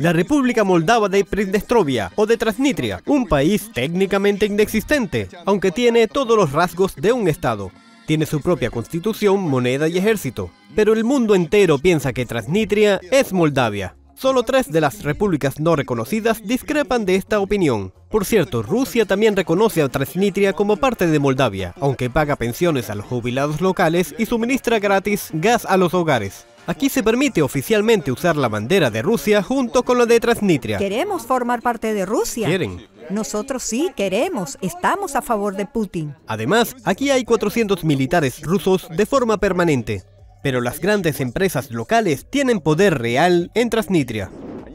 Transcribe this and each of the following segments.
la República Moldava de Prindestrovia, o de Transnistria, un país técnicamente inexistente, aunque tiene todos los rasgos de un Estado. Tiene su propia constitución, moneda y ejército, pero el mundo entero piensa que Transnistria es Moldavia. Solo tres de las repúblicas no reconocidas discrepan de esta opinión. Por cierto, Rusia también reconoce a Transnistria como parte de Moldavia, aunque paga pensiones a los jubilados locales y suministra gratis gas a los hogares. Aquí se permite oficialmente usar la bandera de Rusia junto con la de Transnistria. Queremos formar parte de Rusia. Quieren. Nosotros sí queremos, estamos a favor de Putin. Además, aquí hay 400 militares rusos de forma permanente, pero las grandes empresas locales tienen poder real en Transnistria.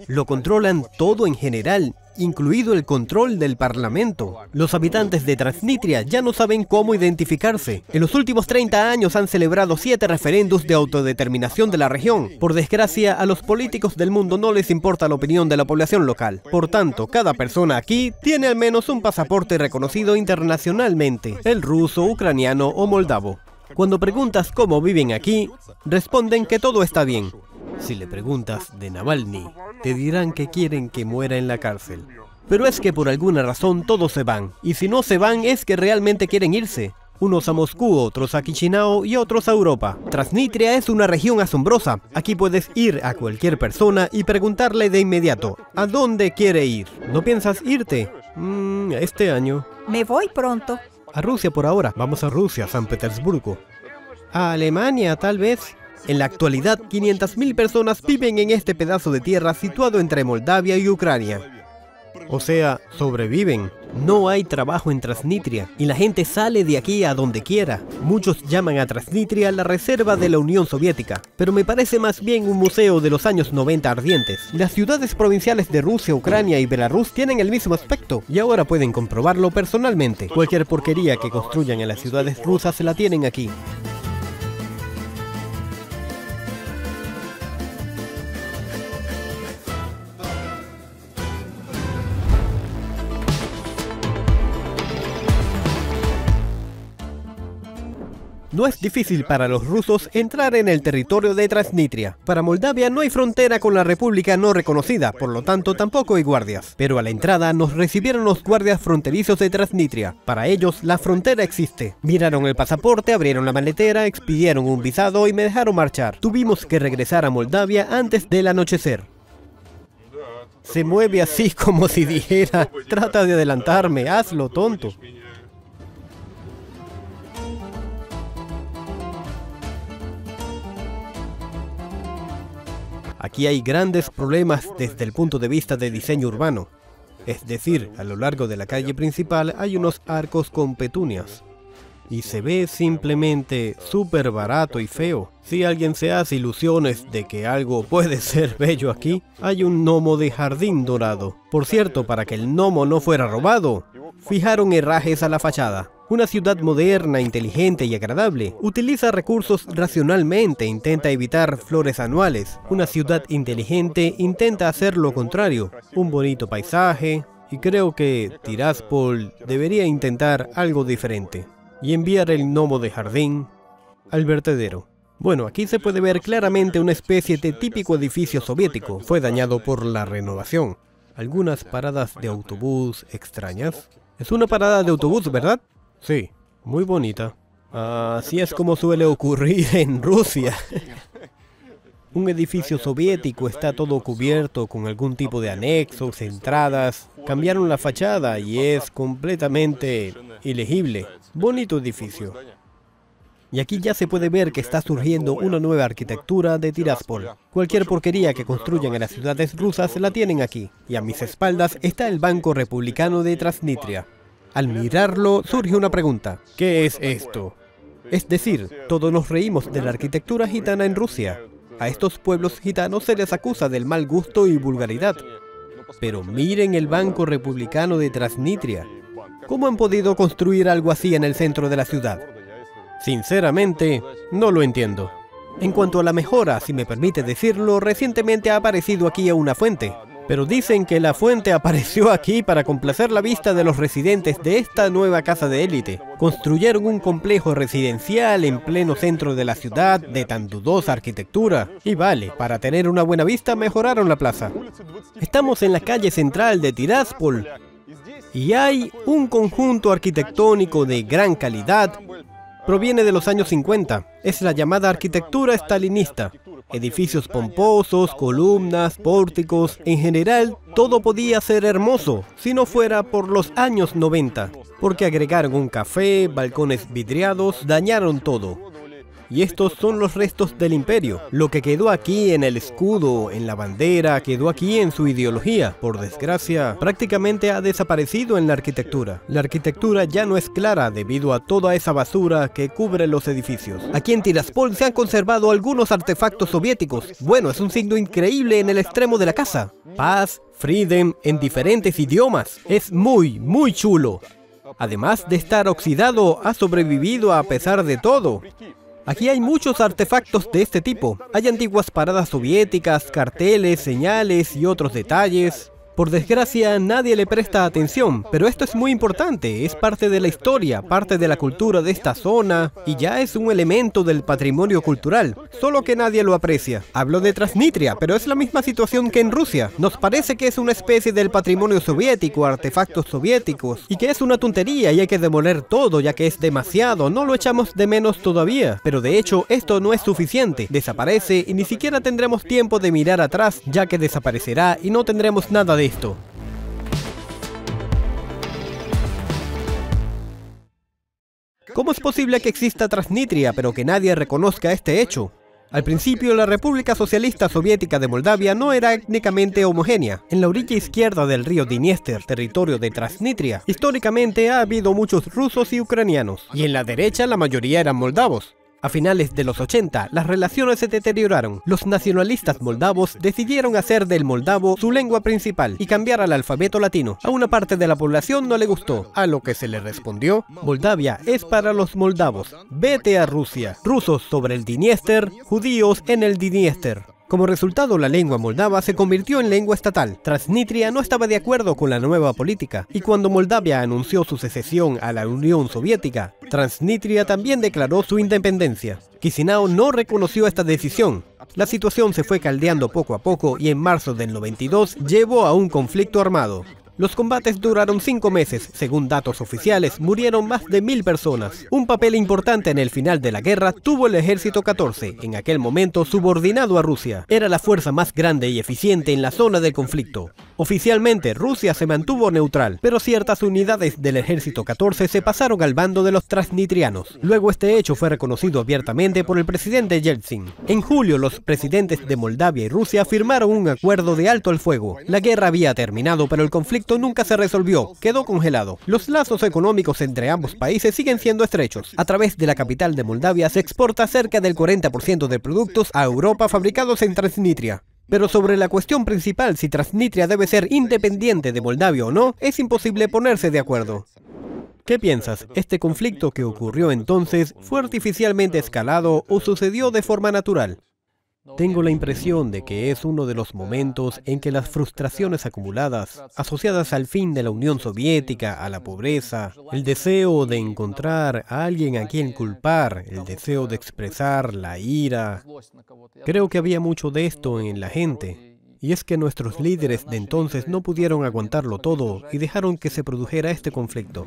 Lo controlan todo en general incluido el control del Parlamento. Los habitantes de Transnistria ya no saben cómo identificarse. En los últimos 30 años han celebrado siete referendos de autodeterminación de la región. Por desgracia, a los políticos del mundo no les importa la opinión de la población local. Por tanto, cada persona aquí tiene al menos un pasaporte reconocido internacionalmente, el ruso, ucraniano o moldavo. Cuando preguntas cómo viven aquí, responden que todo está bien, si le preguntas de Navalny, te dirán que quieren que muera en la cárcel. Pero es que por alguna razón todos se van, y si no se van es que realmente quieren irse. Unos a Moscú, otros a Chisinau y otros a Europa. Transnistria es una región asombrosa. Aquí puedes ir a cualquier persona y preguntarle de inmediato, ¿a dónde quiere ir? ¿No piensas irte? Mmm, este año. Me voy pronto. A Rusia por ahora. Vamos a Rusia, San Petersburgo. A Alemania, tal vez. En la actualidad, 500.000 personas viven en este pedazo de tierra situado entre Moldavia y Ucrania. O sea, sobreviven. No hay trabajo en Transnistria y la gente sale de aquí a donde quiera. Muchos llaman a Transnistria la reserva de la Unión Soviética, pero me parece más bien un museo de los años 90 ardientes. Las ciudades provinciales de Rusia, Ucrania y Belarus tienen el mismo aspecto y ahora pueden comprobarlo personalmente. Cualquier porquería que construyan en las ciudades rusas se la tienen aquí. No es difícil para los rusos entrar en el territorio de Transnistria. Para Moldavia no hay frontera con la república no reconocida, por lo tanto tampoco hay guardias. Pero a la entrada nos recibieron los guardias fronterizos de Transnistria. Para ellos la frontera existe. Miraron el pasaporte, abrieron la maletera, expidieron un visado y me dejaron marchar. Tuvimos que regresar a Moldavia antes del anochecer. Se mueve así como si dijera, trata de adelantarme, hazlo tonto. Aquí hay grandes problemas desde el punto de vista de diseño urbano. Es decir, a lo largo de la calle principal hay unos arcos con petunias. Y se ve simplemente súper barato y feo. Si alguien se hace ilusiones de que algo puede ser bello aquí, hay un gnomo de jardín dorado. Por cierto, para que el gnomo no fuera robado, fijaron herrajes a la fachada. Una ciudad moderna, inteligente y agradable. Utiliza recursos racionalmente, e intenta evitar flores anuales. Una ciudad inteligente intenta hacer lo contrario. Un bonito paisaje. Y creo que Tiraspol debería intentar algo diferente. Y enviar el gnomo de jardín al vertedero. Bueno, aquí se puede ver claramente una especie de típico edificio soviético. Fue dañado por la renovación. Algunas paradas de autobús extrañas. Es una parada de autobús, ¿verdad? Sí, muy bonita. Así es como suele ¿eh? ocurrir en Rusia. Un edificio soviético está todo cubierto con algún tipo de anexos, entradas. Cambiaron la fachada y es completamente ilegible. Bonito edificio. Y aquí ya se puede ver que está surgiendo una nueva arquitectura de Tiraspol. Cualquier porquería que construyan en las ciudades rusas la tienen aquí. Y a mis espaldas está el Banco Republicano de Transnistria. Al mirarlo surge una pregunta. ¿Qué es esto? Es decir, todos nos reímos de la arquitectura gitana en Rusia. A estos pueblos gitanos se les acusa del mal gusto y vulgaridad. Pero miren el Banco Republicano de Transnistria. ¿Cómo han podido construir algo así en el centro de la ciudad? Sinceramente, no lo entiendo. En cuanto a la mejora, si me permite decirlo, recientemente ha aparecido aquí una fuente, pero dicen que la fuente apareció aquí para complacer la vista de los residentes de esta nueva casa de élite. Construyeron un complejo residencial en pleno centro de la ciudad de tan dudosa arquitectura. Y vale, para tener una buena vista mejoraron la plaza. Estamos en la calle central de Tiraspol y hay un conjunto arquitectónico de gran calidad. Proviene de los años 50. Es la llamada arquitectura stalinista. Edificios pomposos, columnas, pórticos, en general todo podía ser hermoso si no fuera por los años 90, porque agregaron un café, balcones vidriados, dañaron todo. Y estos son los restos del imperio. Lo que quedó aquí en el escudo, en la bandera, quedó aquí en su ideología. Por desgracia, prácticamente ha desaparecido en la arquitectura. La arquitectura ya no es clara debido a toda esa basura que cubre los edificios. Aquí en Tiraspol se han conservado algunos artefactos soviéticos. Bueno, es un signo increíble en el extremo de la casa. Paz, Freedom en diferentes idiomas. Es muy, muy chulo. Además de estar oxidado, ha sobrevivido a pesar de todo. Aquí hay muchos artefactos de este tipo. Hay antiguas paradas soviéticas, carteles, señales y otros detalles. Por desgracia, nadie le presta atención, pero esto es muy importante, es parte de la historia, parte de la cultura de esta zona y ya es un elemento del patrimonio cultural, solo que nadie lo aprecia. Hablo de Transnitria, pero es la misma situación que en Rusia. Nos parece que es una especie del patrimonio soviético, artefactos soviéticos, y que es una tontería y hay que demoler todo ya que es demasiado, no lo echamos de menos todavía, pero de hecho esto no es suficiente, desaparece y ni siquiera tendremos tiempo de mirar atrás ya que desaparecerá y no tendremos nada de esto. ¿Cómo es posible que exista Transnistria pero que nadie reconozca este hecho? Al principio, la República Socialista Soviética de Moldavia no era étnicamente homogénea. En la orilla izquierda del río Dniester, territorio de Transnistria, históricamente ha habido muchos rusos y ucranianos, y en la derecha la mayoría eran moldavos. A finales de los 80, las relaciones se deterioraron. Los nacionalistas moldavos decidieron hacer del moldavo su lengua principal y cambiar al alfabeto latino. A una parte de la población no le gustó, a lo que se le respondió, Moldavia es para los moldavos, vete a Rusia. Rusos sobre el Dniester, judíos en el Dniester». Como resultado, la lengua moldava se convirtió en lengua estatal. Transnistria no estaba de acuerdo con la nueva política, y cuando Moldavia anunció su secesión a la Unión Soviética, Transnistria también declaró su independencia. Kisinau no reconoció esta decisión. La situación se fue caldeando poco a poco y en marzo del 92 llevó a un conflicto armado. Los combates duraron cinco meses. Según datos oficiales, murieron más de mil personas. Un papel importante en el final de la guerra tuvo el Ejército 14, en aquel momento subordinado a Rusia. Era la fuerza más grande y eficiente en la zona del conflicto. Oficialmente, Rusia se mantuvo neutral, pero ciertas unidades del Ejército 14 se pasaron al bando de los transnitrianos. Luego este hecho fue reconocido abiertamente por el presidente Yeltsin. En julio, los presidentes de Moldavia y Rusia firmaron un acuerdo de alto el fuego. La guerra había terminado, pero el conflicto esto nunca se resolvió, quedó congelado. Los lazos económicos entre ambos países siguen siendo estrechos. A través de la capital de Moldavia se exporta cerca del 40% de productos a Europa fabricados en Transnistria. Pero sobre la cuestión principal, si Transnistria debe ser independiente de Moldavia o no, es imposible ponerse de acuerdo. ¿Qué piensas? ¿Este conflicto que ocurrió entonces fue artificialmente escalado o sucedió de forma natural? Tengo la impresión de que es uno de los momentos en que las frustraciones acumuladas, asociadas al fin de la Unión Soviética, a la pobreza, el deseo de encontrar a alguien a quien culpar, el deseo de expresar la ira, creo que había mucho de esto en la gente. Y es que nuestros líderes de entonces no pudieron aguantarlo todo y dejaron que se produjera este conflicto.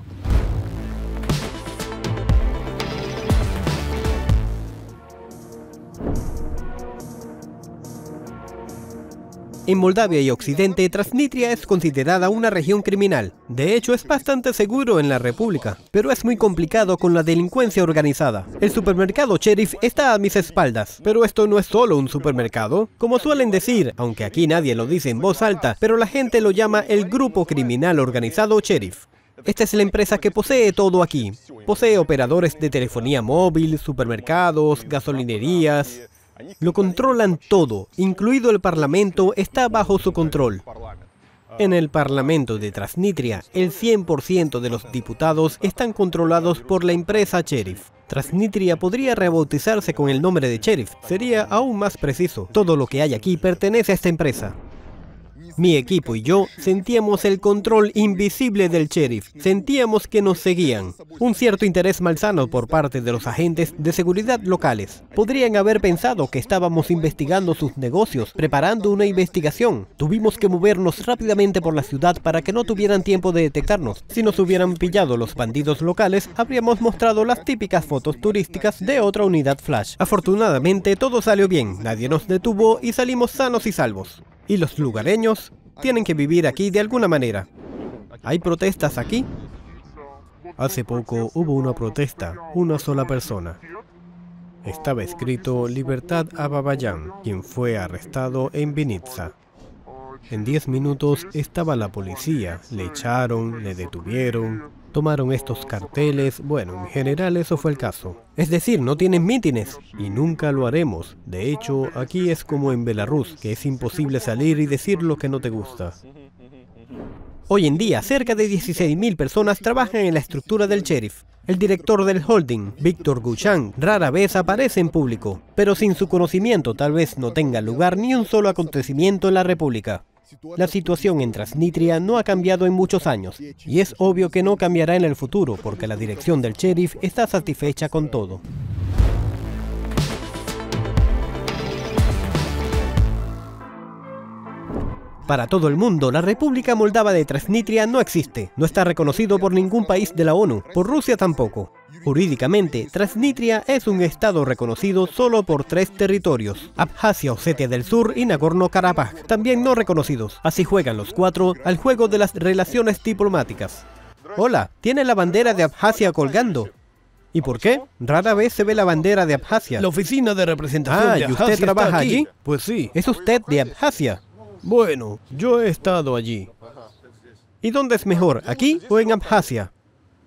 En Moldavia y Occidente, Transnistria es considerada una región criminal. De hecho, es bastante seguro en la República, pero es muy complicado con la delincuencia organizada. El supermercado Sheriff está a mis espaldas, pero esto no es solo un supermercado. Como suelen decir, aunque aquí nadie lo dice en voz alta, pero la gente lo llama el grupo criminal organizado Sheriff. Esta es la empresa que posee todo aquí. Posee operadores de telefonía móvil, supermercados, gasolinerías, lo controlan todo, incluido el Parlamento, está bajo su control. En el Parlamento de Transnistria, el 100% de los diputados están controlados por la empresa Cherif. Transnistria podría rebautizarse con el nombre de Cherif, sería aún más preciso. Todo lo que hay aquí pertenece a esta empresa. Mi equipo y yo sentíamos el control invisible del sheriff, sentíamos que nos seguían. Un cierto interés malsano por parte de los agentes de seguridad locales. Podrían haber pensado que estábamos investigando sus negocios, preparando una investigación. Tuvimos que movernos rápidamente por la ciudad para que no tuvieran tiempo de detectarnos. Si nos hubieran pillado los bandidos locales, habríamos mostrado las típicas fotos turísticas de otra unidad flash. Afortunadamente todo salió bien, nadie nos detuvo y salimos sanos y salvos y los lugareños tienen que vivir aquí de alguna manera. ¿Hay protestas aquí? Hace poco hubo una protesta, una sola persona. Estaba escrito Libertad a Babayán, quien fue arrestado en Vinitsa. En 10 minutos estaba la policía, le echaron, le detuvieron, tomaron estos carteles, bueno, en general eso fue el caso. Es decir, no tienen mítines y nunca lo haremos. De hecho, aquí es como en Belarus, que es imposible salir y decir lo que no te gusta. Hoy en día, cerca de 16.000 personas trabajan en la estructura del sheriff. El director del holding, Víctor Guchán, rara vez aparece en público, pero sin su conocimiento tal vez no tenga lugar ni un solo acontecimiento en la República. La situación en Transnistria no ha cambiado en muchos años y es obvio que no cambiará en el futuro porque la dirección del sheriff está satisfecha con todo. Para todo el mundo, la República Moldava de Transnistria no existe, no está reconocido por ningún país de la ONU, por Rusia tampoco. Jurídicamente, Transnistria es un estado reconocido solo por tres territorios, Abjasia, Osetia del Sur y Nagorno-Karabaj, también no reconocidos. Así juegan los cuatro al juego de las relaciones diplomáticas. Hola, tiene la bandera de Abjasia colgando. ¿Y por qué? Rara vez se ve la bandera de Abjasia. La oficina de representación ah, ¿y usted trabaja allí? Pues sí. ¿Es usted de Abjasia? Bueno, yo he estado allí. ¿Y dónde es mejor, aquí o en Abjasia?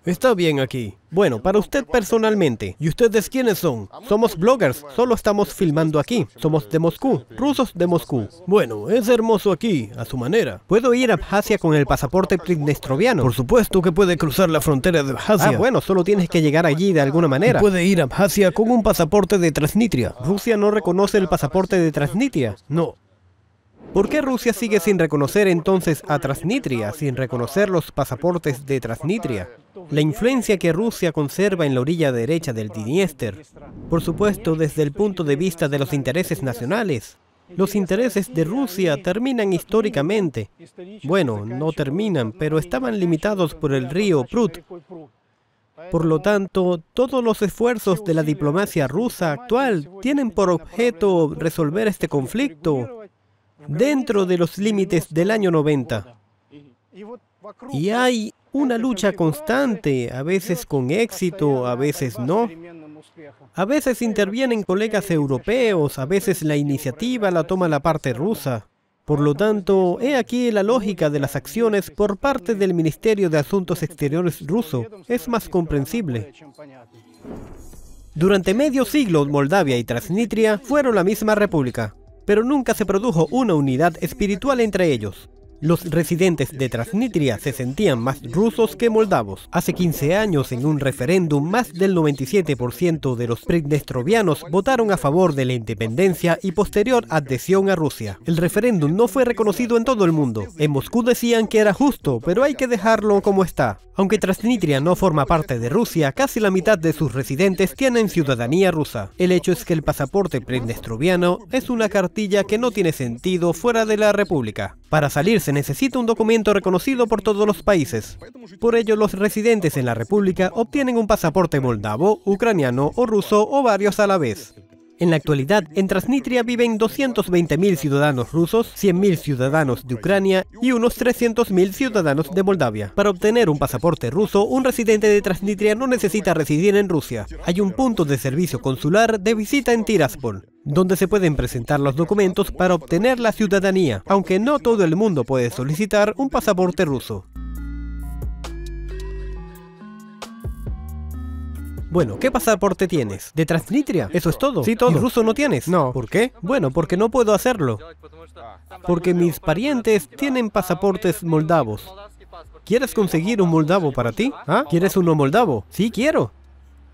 Está bien aquí. Bueno, para usted personalmente, ¿y ustedes quiénes son? Somos bloggers, solo estamos filmando aquí. Somos de Moscú, rusos de Moscú. Bueno, es hermoso aquí, a su manera. ¿Puedo ir a Abjasia con el pasaporte pridnestroviano? Por supuesto que puede cruzar la frontera de Abjasia. Ah, bueno, solo tienes que llegar allí de alguna manera. puede ir a Abjasia con un pasaporte de Transnitria. Rusia no reconoce el pasaporte de Transnistria. No, ¿Por qué Rusia sigue sin reconocer entonces a Transnitria, sin reconocer los pasaportes de Transnitria? La influencia que Rusia conserva en la orilla derecha del Dniester, por supuesto desde el punto de vista de los intereses nacionales. Los intereses de Rusia terminan históricamente. Bueno, no terminan, pero estaban limitados por el río Prut. Por lo tanto, todos los esfuerzos de la diplomacia rusa actual tienen por objeto resolver este conflicto dentro de los límites del año 90. Y hay una lucha constante, a veces con éxito, a veces no. A veces intervienen colegas europeos, a veces la iniciativa la toma la parte rusa. Por lo tanto, he aquí la lógica de las acciones por parte del Ministerio de Asuntos Exteriores ruso. Es más comprensible. Durante medio siglo, Moldavia y Transnistria fueron la misma república pero nunca se produjo una unidad espiritual entre ellos. Los residentes de Transnistria se sentían más rusos que moldavos. Hace 15 años, en un referéndum, más del 97% de los pridnestrovianos votaron a favor de la independencia y posterior adhesión a Rusia. El referéndum no fue reconocido en todo el mundo. En Moscú decían que era justo, pero hay que dejarlo como está. Aunque Transnistria no forma parte de Rusia, casi la mitad de sus residentes tienen ciudadanía rusa. El hecho es que el pasaporte pridnestroviano es una cartilla que no tiene sentido fuera de la república. Para salir se necesita un documento reconocido por todos los países. Por ello, los residentes en la República obtienen un pasaporte moldavo, ucraniano o ruso o varios a la vez. En la actualidad, en Transnistria viven 220.000 ciudadanos rusos, 100.000 ciudadanos de Ucrania y unos 300.000 ciudadanos de Moldavia. Para obtener un pasaporte ruso, un residente de Transnistria no necesita residir en Rusia. Hay un punto de servicio consular de visita en Tiraspol donde se pueden presentar los documentos para obtener la ciudadanía, aunque no todo el mundo puede solicitar un pasaporte ruso. Bueno, ¿qué pasaporte tienes? ¿De Transnistria? Eso es todo. Sí, todo. ruso no tienes? No. ¿Por qué? Bueno, porque no puedo hacerlo. Porque mis parientes tienen pasaportes moldavos. ¿Quieres conseguir un moldavo para ti? ¿Ah? ¿Quieres uno moldavo? Sí, quiero.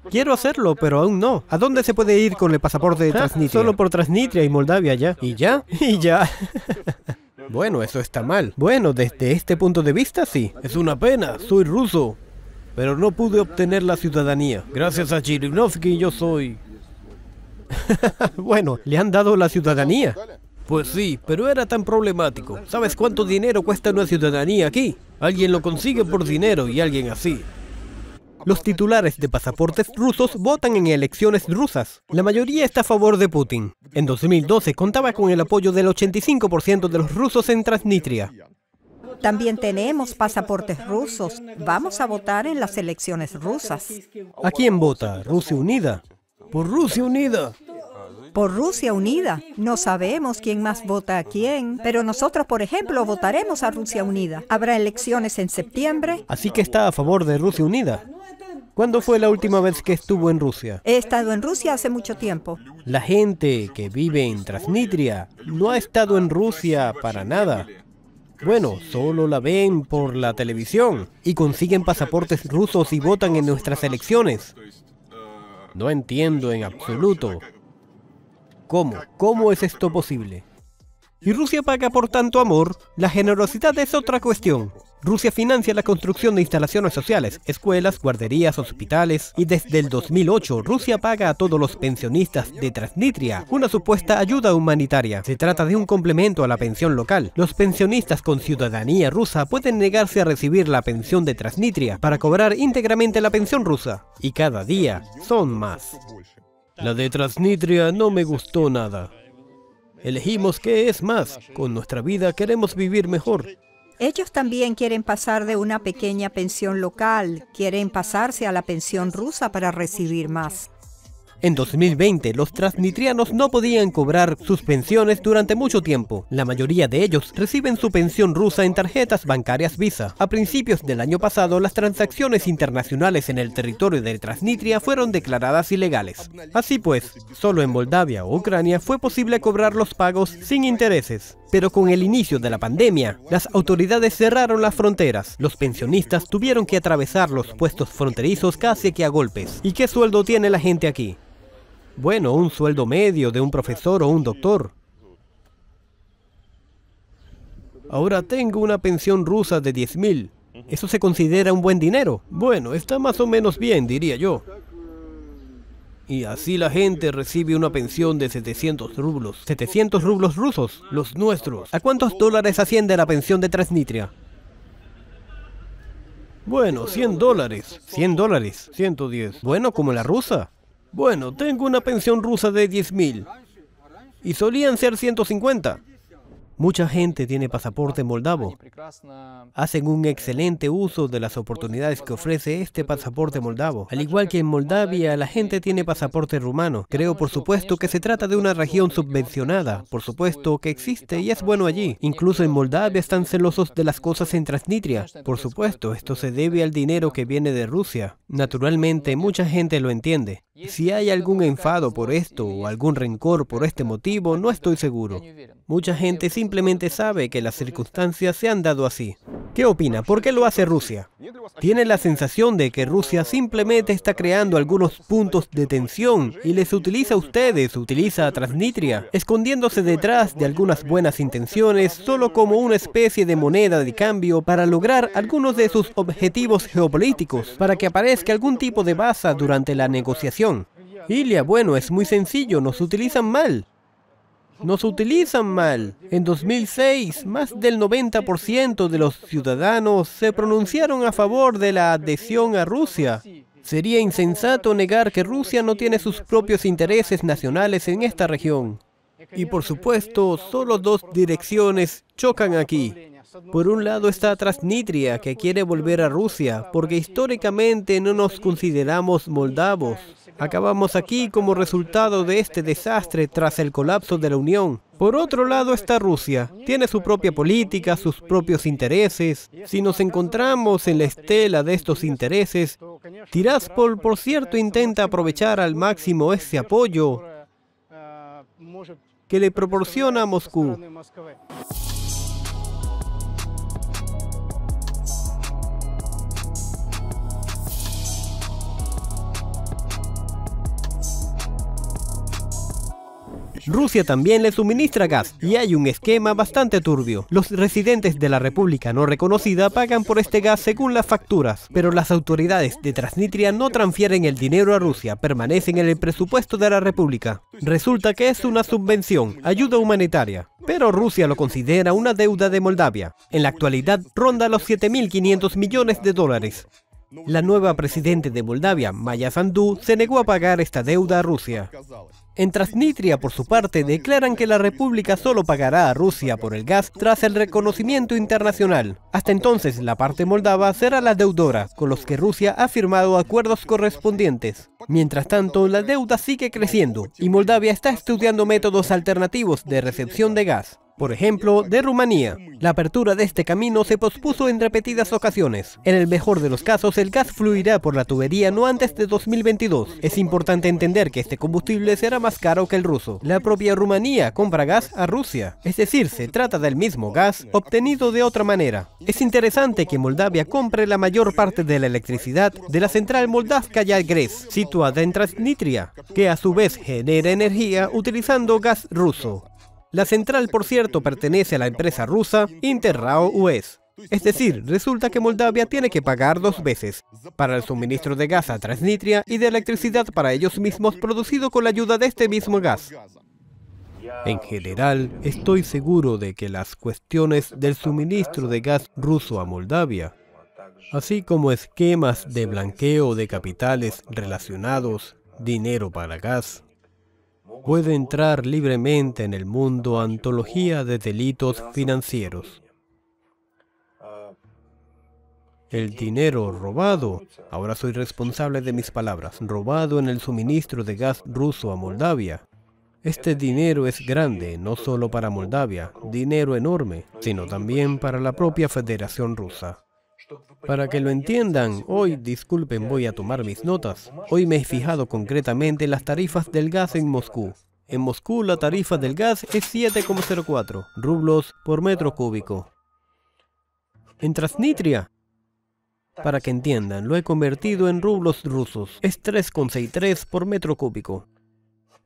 Quiero hacerlo, pero aún no. ¿A dónde se puede ir con el pasaporte de Transnistria? Solo por Transnistria y Moldavia ya. ¿Y ya? ¿Y ya? bueno, eso está mal. Bueno, desde este punto de vista sí. Es una pena, soy ruso. Pero no pude obtener la ciudadanía. Gracias a Chirinovsky yo soy... bueno, le han dado la ciudadanía. Pues sí, pero era tan problemático. ¿Sabes cuánto dinero cuesta una ciudadanía aquí? Alguien lo consigue por dinero y alguien así. Los titulares de pasaportes rusos votan en elecciones rusas. La mayoría está a favor de Putin. En 2012 contaba con el apoyo del 85% de los rusos en Transnistria. También tenemos pasaportes rusos. Vamos a votar en las elecciones rusas. ¿A quién vota? ¿Rusia Unida? Por Rusia Unida por Rusia Unida. No sabemos quién más vota a quién, pero nosotros, por ejemplo, votaremos a Rusia Unida. Habrá elecciones en septiembre. Así que está a favor de Rusia Unida. ¿Cuándo fue la última vez que estuvo en Rusia? He estado en Rusia hace mucho tiempo. La gente que vive en Transnistria no ha estado en Rusia para nada. Bueno, solo la ven por la televisión y consiguen pasaportes rusos y votan en nuestras elecciones. No entiendo en absoluto ¿Cómo? ¿Cómo es esto posible? Y Rusia paga por tanto amor. La generosidad es otra cuestión. Rusia financia la construcción de instalaciones sociales, escuelas, guarderías, hospitales, y desde el 2008 Rusia paga a todos los pensionistas de Transnistria una supuesta ayuda humanitaria. Se trata de un complemento a la pensión local. Los pensionistas con ciudadanía rusa pueden negarse a recibir la pensión de Transnistria para cobrar íntegramente la pensión rusa, y cada día son más. La de Transnitria no me gustó nada. Elegimos qué es más. Con nuestra vida queremos vivir mejor. Ellos también quieren pasar de una pequeña pensión local, quieren pasarse a la pensión rusa para recibir más. En 2020, los transnitrianos no podían cobrar sus pensiones durante mucho tiempo. La mayoría de ellos reciben su pensión rusa en tarjetas bancarias Visa. A principios del año pasado, las transacciones internacionales en el territorio de Transnistria fueron declaradas ilegales. Así pues, solo en Moldavia o Ucrania fue posible cobrar los pagos sin intereses. Pero con el inicio de la pandemia, las autoridades cerraron las fronteras. Los pensionistas tuvieron que atravesar los puestos fronterizos casi que a golpes. ¿Y qué sueldo tiene la gente aquí? Bueno, un sueldo medio de un profesor o un doctor. Ahora tengo una pensión rusa de 10.000. ¿Eso se considera un buen dinero? Bueno, está más o menos bien, diría yo y así la gente recibe una pensión de 700 rublos. 700 rublos rusos, los nuestros. ¿A cuántos dólares asciende la pensión de Transnitria? Bueno, 100 dólares. 100 dólares. 110. Bueno, como la rusa. Bueno, tengo una pensión rusa de 10.000. Y solían ser 150. Mucha gente tiene pasaporte moldavo. Hacen un excelente uso de las oportunidades que ofrece este pasaporte moldavo. Al igual que en Moldavia, la gente tiene pasaporte rumano. Creo, por supuesto, que se trata de una región subvencionada. Por supuesto que existe y es bueno allí. Incluso en Moldavia están celosos de las cosas en Transnistria. Por supuesto, esto se debe al dinero que viene de Rusia. Naturalmente, mucha gente lo entiende. Si hay algún enfado por esto o algún rencor por este motivo, no estoy seguro. Mucha gente simplemente sabe que las circunstancias se han dado así. ¿Qué opina? ¿Por qué lo hace Rusia? Tiene la sensación de que Rusia simplemente está creando algunos puntos de tensión y les utiliza a ustedes, utiliza a Transnistria, escondiéndose detrás de algunas buenas intenciones solo como una especie de moneda de cambio para lograr algunos de sus objetivos geopolíticos, para que aparezca algún tipo de baza durante la negociación. Ilia, bueno, es muy sencillo, nos utilizan mal no utilizan mal. En 2006, más del 90% de los ciudadanos se pronunciaron a favor de la adhesión a Rusia. Sería insensato negar que Rusia no tiene sus propios intereses nacionales en esta región. Y por supuesto, solo dos direcciones chocan aquí. Por un lado está Transnitria, que quiere volver a Rusia, porque históricamente no nos consideramos moldavos. Acabamos aquí como resultado de este desastre tras el colapso de la Unión. Por otro lado está Rusia. Tiene su propia política, sus propios intereses. Si nos encontramos en la estela de estos intereses, Tiraspol, por cierto, intenta aprovechar al máximo ese apoyo que le proporciona Moscú. Rusia también le suministra gas y hay un esquema bastante turbio. Los residentes de la República no reconocida pagan por este gas según las facturas, pero las autoridades de Transnistria no transfieren el dinero a Rusia, permanecen en el presupuesto de la República. Resulta que es una subvención, ayuda humanitaria, pero Rusia lo considera una deuda de Moldavia. En la actualidad ronda los 7.500 millones de dólares. La nueva presidente de Moldavia, Maya Sandu, se negó a pagar esta deuda a Rusia. En Transnistria, por su parte, declaran que la República solo pagará a Rusia por el gas tras el reconocimiento internacional. Hasta entonces, la parte moldava será la deudora, con los que Rusia ha firmado acuerdos correspondientes. Mientras tanto, la deuda sigue creciendo y Moldavia está estudiando métodos alternativos de recepción de gas por ejemplo, de Rumanía. La apertura de este camino se pospuso en repetidas ocasiones. En el mejor de los casos, el gas fluirá por la tubería no antes de 2022. Es importante entender que este combustible será más caro que el ruso. La propia Rumanía compra gas a Rusia, es decir, se trata del mismo gas obtenido de otra manera. Es interesante que Moldavia compre la mayor parte de la electricidad de la central Moldavskaya Gres, situada en Transnistria, que a su vez genera energía utilizando gas ruso. La central, por cierto, pertenece a la empresa rusa Interrao US. E es decir, resulta que Moldavia tiene que pagar dos veces, para el suministro de gas a Transnistria y de electricidad para ellos mismos producido con la ayuda de este mismo gas. En general, estoy seguro de que las cuestiones del suministro de gas ruso a Moldavia, así como esquemas de blanqueo de capitales relacionados, dinero para gas, puede entrar libremente en el mundo antología de delitos financieros. El dinero robado, ahora soy responsable de mis palabras, robado en el suministro de gas ruso a Moldavia. Este dinero es grande, no solo para Moldavia, dinero enorme, sino también para la propia Federación Rusa. Para que lo entiendan, hoy, disculpen, voy a tomar mis notas. Hoy me he fijado concretamente las tarifas del gas en Moscú. En Moscú la tarifa del gas es 7,04 rublos por metro cúbico. En Transnitria, para que entiendan, lo he convertido en rublos rusos. Es 3,63 por metro cúbico.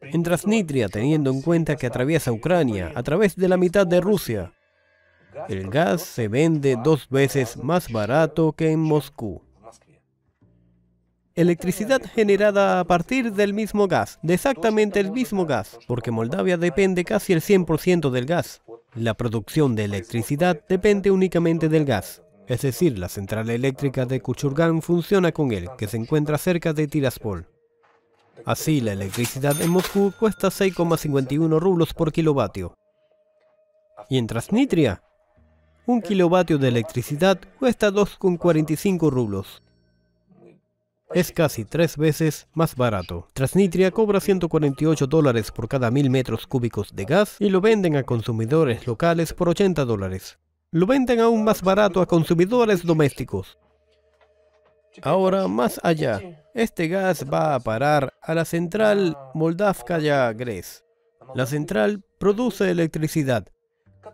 En Transnitria, teniendo en cuenta que atraviesa Ucrania a través de la mitad de Rusia, el gas se vende dos veces más barato que en Moscú. Electricidad generada a partir del mismo gas, de exactamente el mismo gas, porque Moldavia depende casi el 100% del gas. La producción de electricidad depende únicamente del gas. Es decir, la central eléctrica de Kuchurgan funciona con él, que se encuentra cerca de Tiraspol. Así, la electricidad en Moscú cuesta 6,51 rublos por kilovatio. Y en Transnitria... Un kilovatio de electricidad cuesta 2,45 rublos. Es casi tres veces más barato. Transnitria cobra 148 dólares por cada mil metros cúbicos de gas y lo venden a consumidores locales por 80 dólares. Lo venden aún más barato a consumidores domésticos. Ahora, más allá, este gas va a parar a la central Moldavkaya Gres. La central produce electricidad,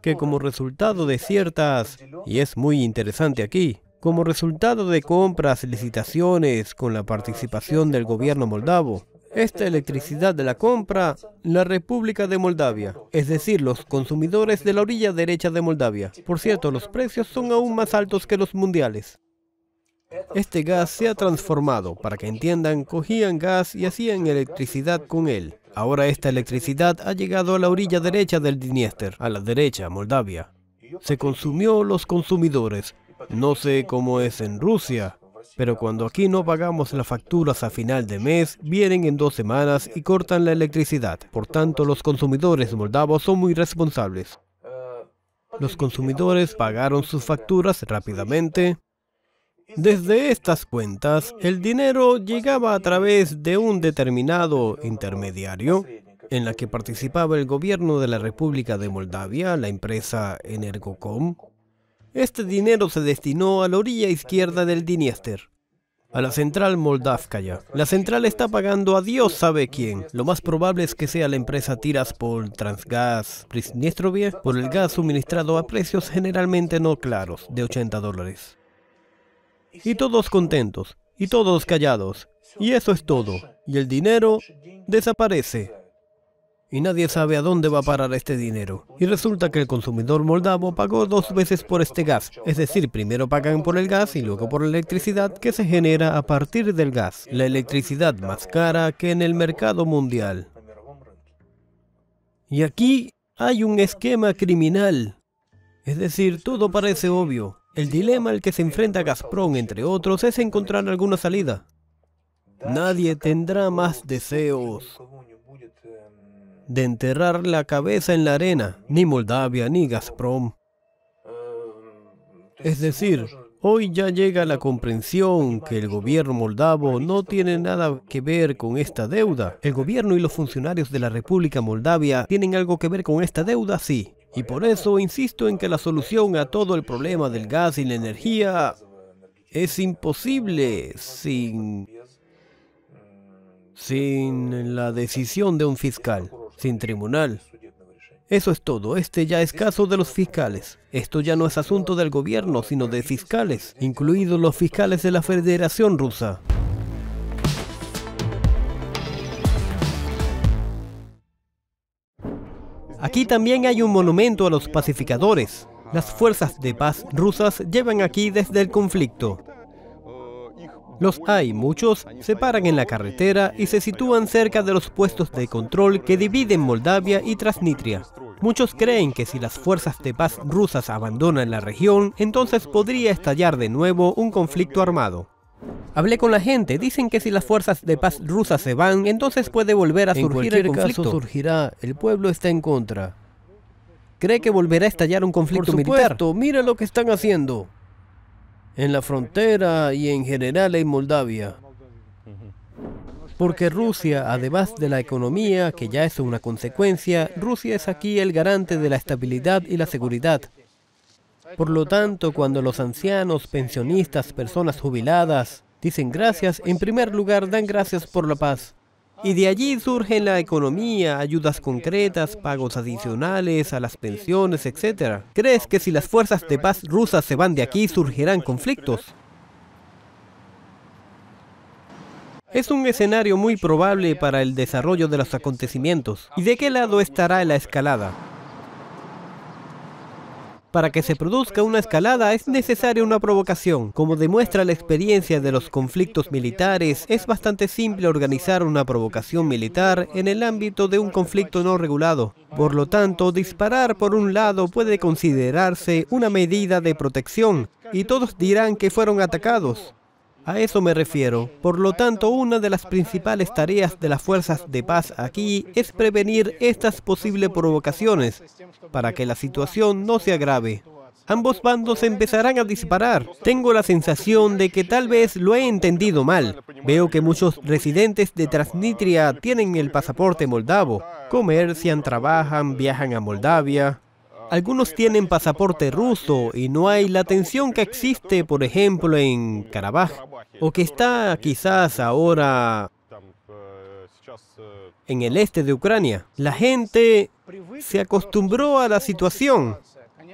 que como resultado de ciertas, y es muy interesante aquí, como resultado de compras, licitaciones con la participación del gobierno moldavo, esta electricidad de la compra la República de Moldavia, es decir, los consumidores de la orilla derecha de Moldavia. Por cierto, los precios son aún más altos que los mundiales. Este gas se ha transformado, para que entiendan, cogían gas y hacían electricidad con él. Ahora esta electricidad ha llegado a la orilla derecha del Dniester, a la derecha, Moldavia. Se consumió los consumidores. No sé cómo es en Rusia, pero cuando aquí no pagamos las facturas a final de mes, vienen en dos semanas y cortan la electricidad. Por tanto, los consumidores moldavos son muy responsables. Los consumidores pagaron sus facturas rápidamente desde estas cuentas, el dinero llegaba a través de un determinado intermediario en la que participaba el gobierno de la República de Moldavia, la empresa Energocom. Este dinero se destinó a la orilla izquierda del Dniester, a la central Moldavskaya. La central está pagando a Dios sabe quién. Lo más probable es que sea la empresa Tiraspol, Transgas, Prisniestrovie por el gas suministrado a precios generalmente no claros, de 80 dólares y todos contentos, y todos callados. Y eso es todo. Y el dinero desaparece. Y nadie sabe a dónde va a parar este dinero. Y resulta que el consumidor moldavo pagó dos veces por este gas. Es decir, primero pagan por el gas y luego por la electricidad que se genera a partir del gas. La electricidad más cara que en el mercado mundial. Y aquí hay un esquema criminal. Es decir, todo parece obvio. El dilema al que se enfrenta Gazprom, entre otros, es encontrar alguna salida. Nadie tendrá más deseos de enterrar la cabeza en la arena, ni Moldavia ni Gazprom. Es decir, hoy ya llega la comprensión que el gobierno moldavo no tiene nada que ver con esta deuda. El gobierno y los funcionarios de la República Moldavia tienen algo que ver con esta deuda, sí, y por eso insisto en que la solución a todo el problema del gas y la energía es imposible sin, sin la decisión de un fiscal, sin tribunal. Eso es todo. Este ya es caso de los fiscales. Esto ya no es asunto del gobierno, sino de fiscales, incluidos los fiscales de la Federación Rusa. Aquí también hay un monumento a los pacificadores. Las fuerzas de paz rusas llevan aquí desde el conflicto. Los hay muchos, se paran en la carretera y se sitúan cerca de los puestos de control que dividen Moldavia y Transnistria. Muchos creen que si las fuerzas de paz rusas abandonan la región, entonces podría estallar de nuevo un conflicto armado. Hablé con la gente, dicen que si las fuerzas de paz rusas se van, entonces puede volver a surgir el conflicto. Caso surgirá, el pueblo está en contra. Cree que volverá a estallar un conflicto Por supuesto, militar. Mira lo que están haciendo en la frontera y en general en Moldavia. Porque Rusia, además de la economía, que ya es una consecuencia, Rusia es aquí el garante de la estabilidad y la seguridad. Por lo tanto, cuando los ancianos, pensionistas, personas jubiladas dicen gracias, en primer lugar dan gracias por la paz. Y de allí surge la economía, ayudas concretas, pagos adicionales a las pensiones, etc. ¿Crees que si las fuerzas de paz rusas se van de aquí surgirán conflictos? Es un escenario muy probable para el desarrollo de los acontecimientos. ¿Y de qué lado estará la escalada? Para que se produzca una escalada es necesaria una provocación. Como demuestra la experiencia de los conflictos militares, es bastante simple organizar una provocación militar en el ámbito de un conflicto no regulado. Por lo tanto, disparar por un lado puede considerarse una medida de protección, y todos dirán que fueron atacados. A eso me refiero. Por lo tanto, una de las principales tareas de las fuerzas de paz aquí es prevenir estas posibles provocaciones para que la situación no se agrave. Ambos bandos empezarán a disparar. Tengo la sensación de que tal vez lo he entendido mal. Veo que muchos residentes de Transnistria tienen el pasaporte moldavo. Comercian, trabajan, viajan a Moldavia. Algunos tienen pasaporte ruso y no hay la tensión que existe, por ejemplo, en Karabaj, o que está quizás ahora en el este de Ucrania. La gente se acostumbró a la situación.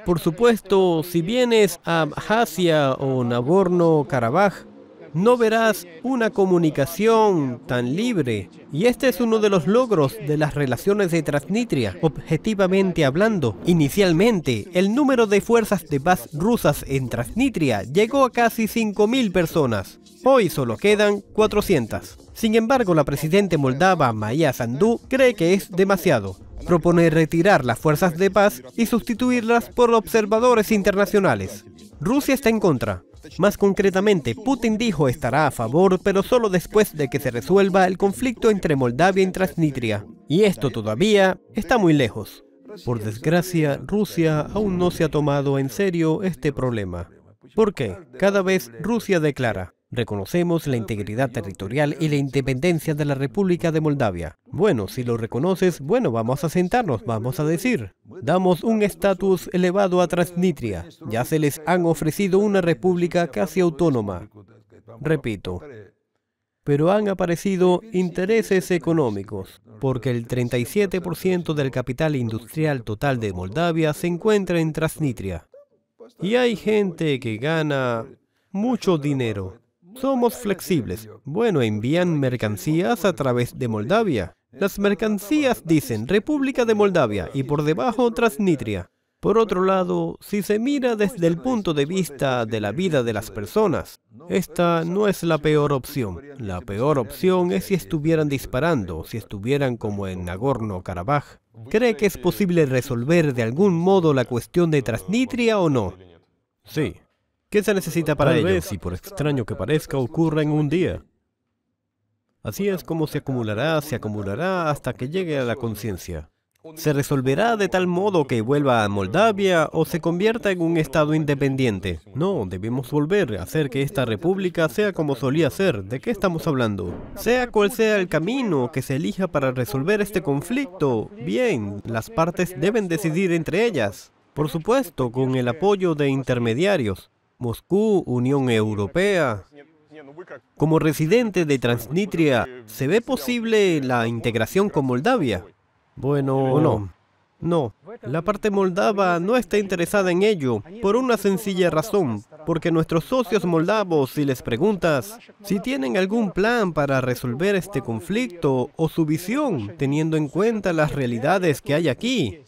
Por supuesto, si vienes a Abjasia o Naborno-Karabaj, no verás una comunicación tan libre. Y este es uno de los logros de las relaciones de Transnistria. Objetivamente hablando, inicialmente, el número de fuerzas de paz rusas en Transnistria llegó a casi 5.000 personas. Hoy solo quedan 400. Sin embargo, la presidenta moldava Maya Sandu cree que es demasiado. Propone retirar las fuerzas de paz y sustituirlas por observadores internacionales. Rusia está en contra. Más concretamente, Putin dijo estará a favor, pero solo después de que se resuelva el conflicto entre Moldavia y Transnistria. Y esto todavía está muy lejos. Por desgracia, Rusia aún no se ha tomado en serio este problema. ¿Por qué? Cada vez Rusia declara, Reconocemos la integridad territorial y la independencia de la República de Moldavia. Bueno, si lo reconoces, bueno, vamos a sentarnos, vamos a decir. Damos un estatus elevado a Transnistria. Ya se les han ofrecido una república casi autónoma. Repito, pero han aparecido intereses económicos, porque el 37% del capital industrial total de Moldavia se encuentra en Transnistria. Y hay gente que gana mucho dinero. Somos flexibles. Bueno, envían mercancías a través de Moldavia. Las mercancías dicen República de Moldavia y por debajo Transnistria. Por otro lado, si se mira desde el punto de vista de la vida de las personas, esta no es la peor opción. La peor opción es si estuvieran disparando, si estuvieran como en Nagorno-Karabaj. ¿Cree que es posible resolver de algún modo la cuestión de Transnistria o no? Sí. ¿Qué se necesita para ello? y por extraño que parezca, ocurra en un día. Así es como se acumulará, se acumulará hasta que llegue a la conciencia. Se resolverá de tal modo que vuelva a Moldavia o se convierta en un estado independiente. No, debemos volver a hacer que esta república sea como solía ser. ¿De qué estamos hablando? Sea cual sea el camino que se elija para resolver este conflicto, bien, las partes deben decidir entre ellas. Por supuesto, con el apoyo de intermediarios. Moscú, Unión Europea. Como residente de Transnistria, ¿se ve posible la integración con Moldavia? Bueno, no. No, la parte moldava no está interesada en ello, por una sencilla razón, porque nuestros socios moldavos, si les preguntas si tienen algún plan para resolver este conflicto o su visión, teniendo en cuenta las realidades que hay aquí,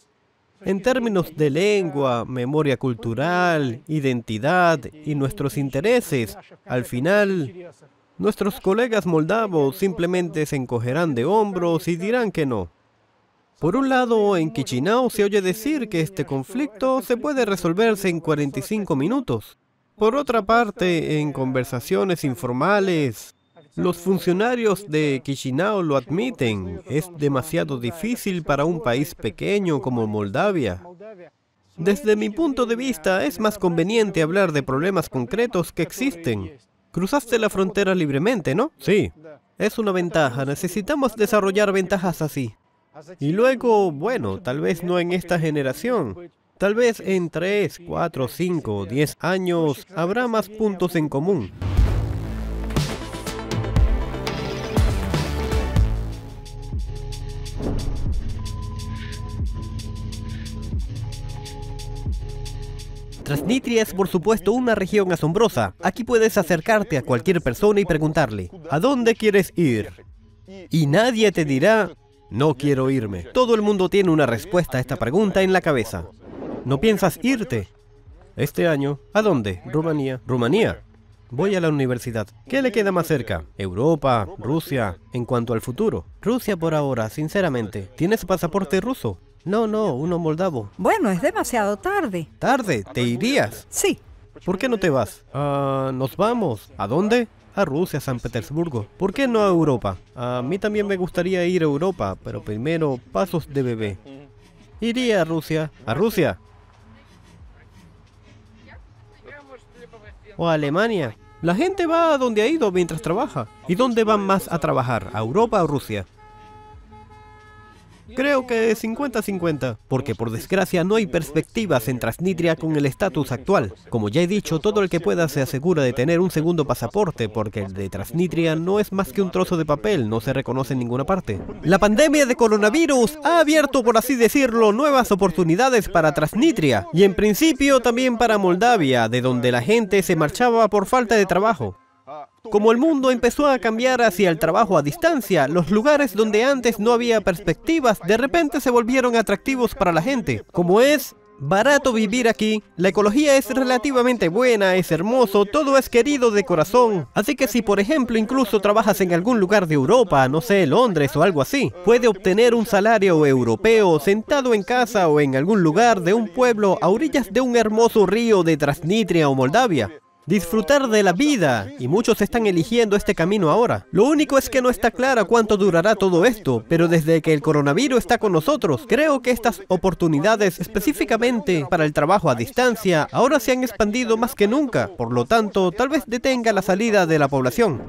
en términos de lengua, memoria cultural, identidad y nuestros intereses, al final, nuestros colegas moldavos simplemente se encogerán de hombros y dirán que no. Por un lado, en Chisinau se oye decir que este conflicto se puede resolverse en 45 minutos. Por otra parte, en conversaciones informales, los funcionarios de Chisinau lo admiten. Es demasiado difícil para un país pequeño como Moldavia. Desde mi punto de vista, es más conveniente hablar de problemas concretos que existen. Cruzaste la frontera libremente, ¿no? Sí. Es una ventaja. Necesitamos desarrollar ventajas así. Y luego, bueno, tal vez no en esta generación. Tal vez en 3, 4, 5 10 años habrá más puntos en común. Transnistria es por supuesto una región asombrosa. Aquí puedes acercarte a cualquier persona y preguntarle, ¿a dónde quieres ir? Y nadie te dirá, no quiero irme. Todo el mundo tiene una respuesta a esta pregunta en la cabeza. ¿No piensas irte? Este año, ¿a dónde? Rumanía. Rumanía. Voy a la universidad. ¿Qué le queda más cerca? Europa, Rusia, en cuanto al futuro. Rusia por ahora, sinceramente. ¿Tienes pasaporte ruso? No, no, uno moldavo. Bueno, es demasiado tarde. ¿Tarde? ¿Te irías? Sí. ¿Por qué no te vas? Ah, nos vamos. ¿A dónde? A Rusia, a San Petersburgo. ¿Por qué no a Europa? A mí también me gustaría ir a Europa, pero primero pasos de bebé. Iría a Rusia. ¿A Rusia? ¿O a Alemania? La gente va a donde ha ido mientras trabaja. ¿Y dónde van más a trabajar? ¿A Europa o Rusia? Creo que 50-50, porque por desgracia no hay perspectivas en Transnitria con el estatus actual. Como ya he dicho, todo el que pueda se asegura de tener un segundo pasaporte, porque el de Transnitria no es más que un trozo de papel, no se reconoce en ninguna parte. La pandemia de coronavirus ha abierto, por así decirlo, nuevas oportunidades para Transnitria, y en principio también para Moldavia, de donde la gente se marchaba por falta de trabajo. Como el mundo empezó a cambiar hacia el trabajo a distancia, los lugares donde antes no había perspectivas de repente se volvieron atractivos para la gente, como es barato vivir aquí, la ecología es relativamente buena, es hermoso, todo es querido de corazón. Así que si por ejemplo incluso trabajas en algún lugar de Europa, no sé, Londres o algo así, puede obtener un salario europeo sentado en casa o en algún lugar de un pueblo a orillas de un hermoso río de Transnistria o Moldavia disfrutar de la vida, y muchos están eligiendo este camino ahora. Lo único es que no está clara cuánto durará todo esto, pero desde que el coronavirus está con nosotros, creo que estas oportunidades específicamente para el trabajo a distancia ahora se han expandido más que nunca, por lo tanto, tal vez detenga la salida de la población.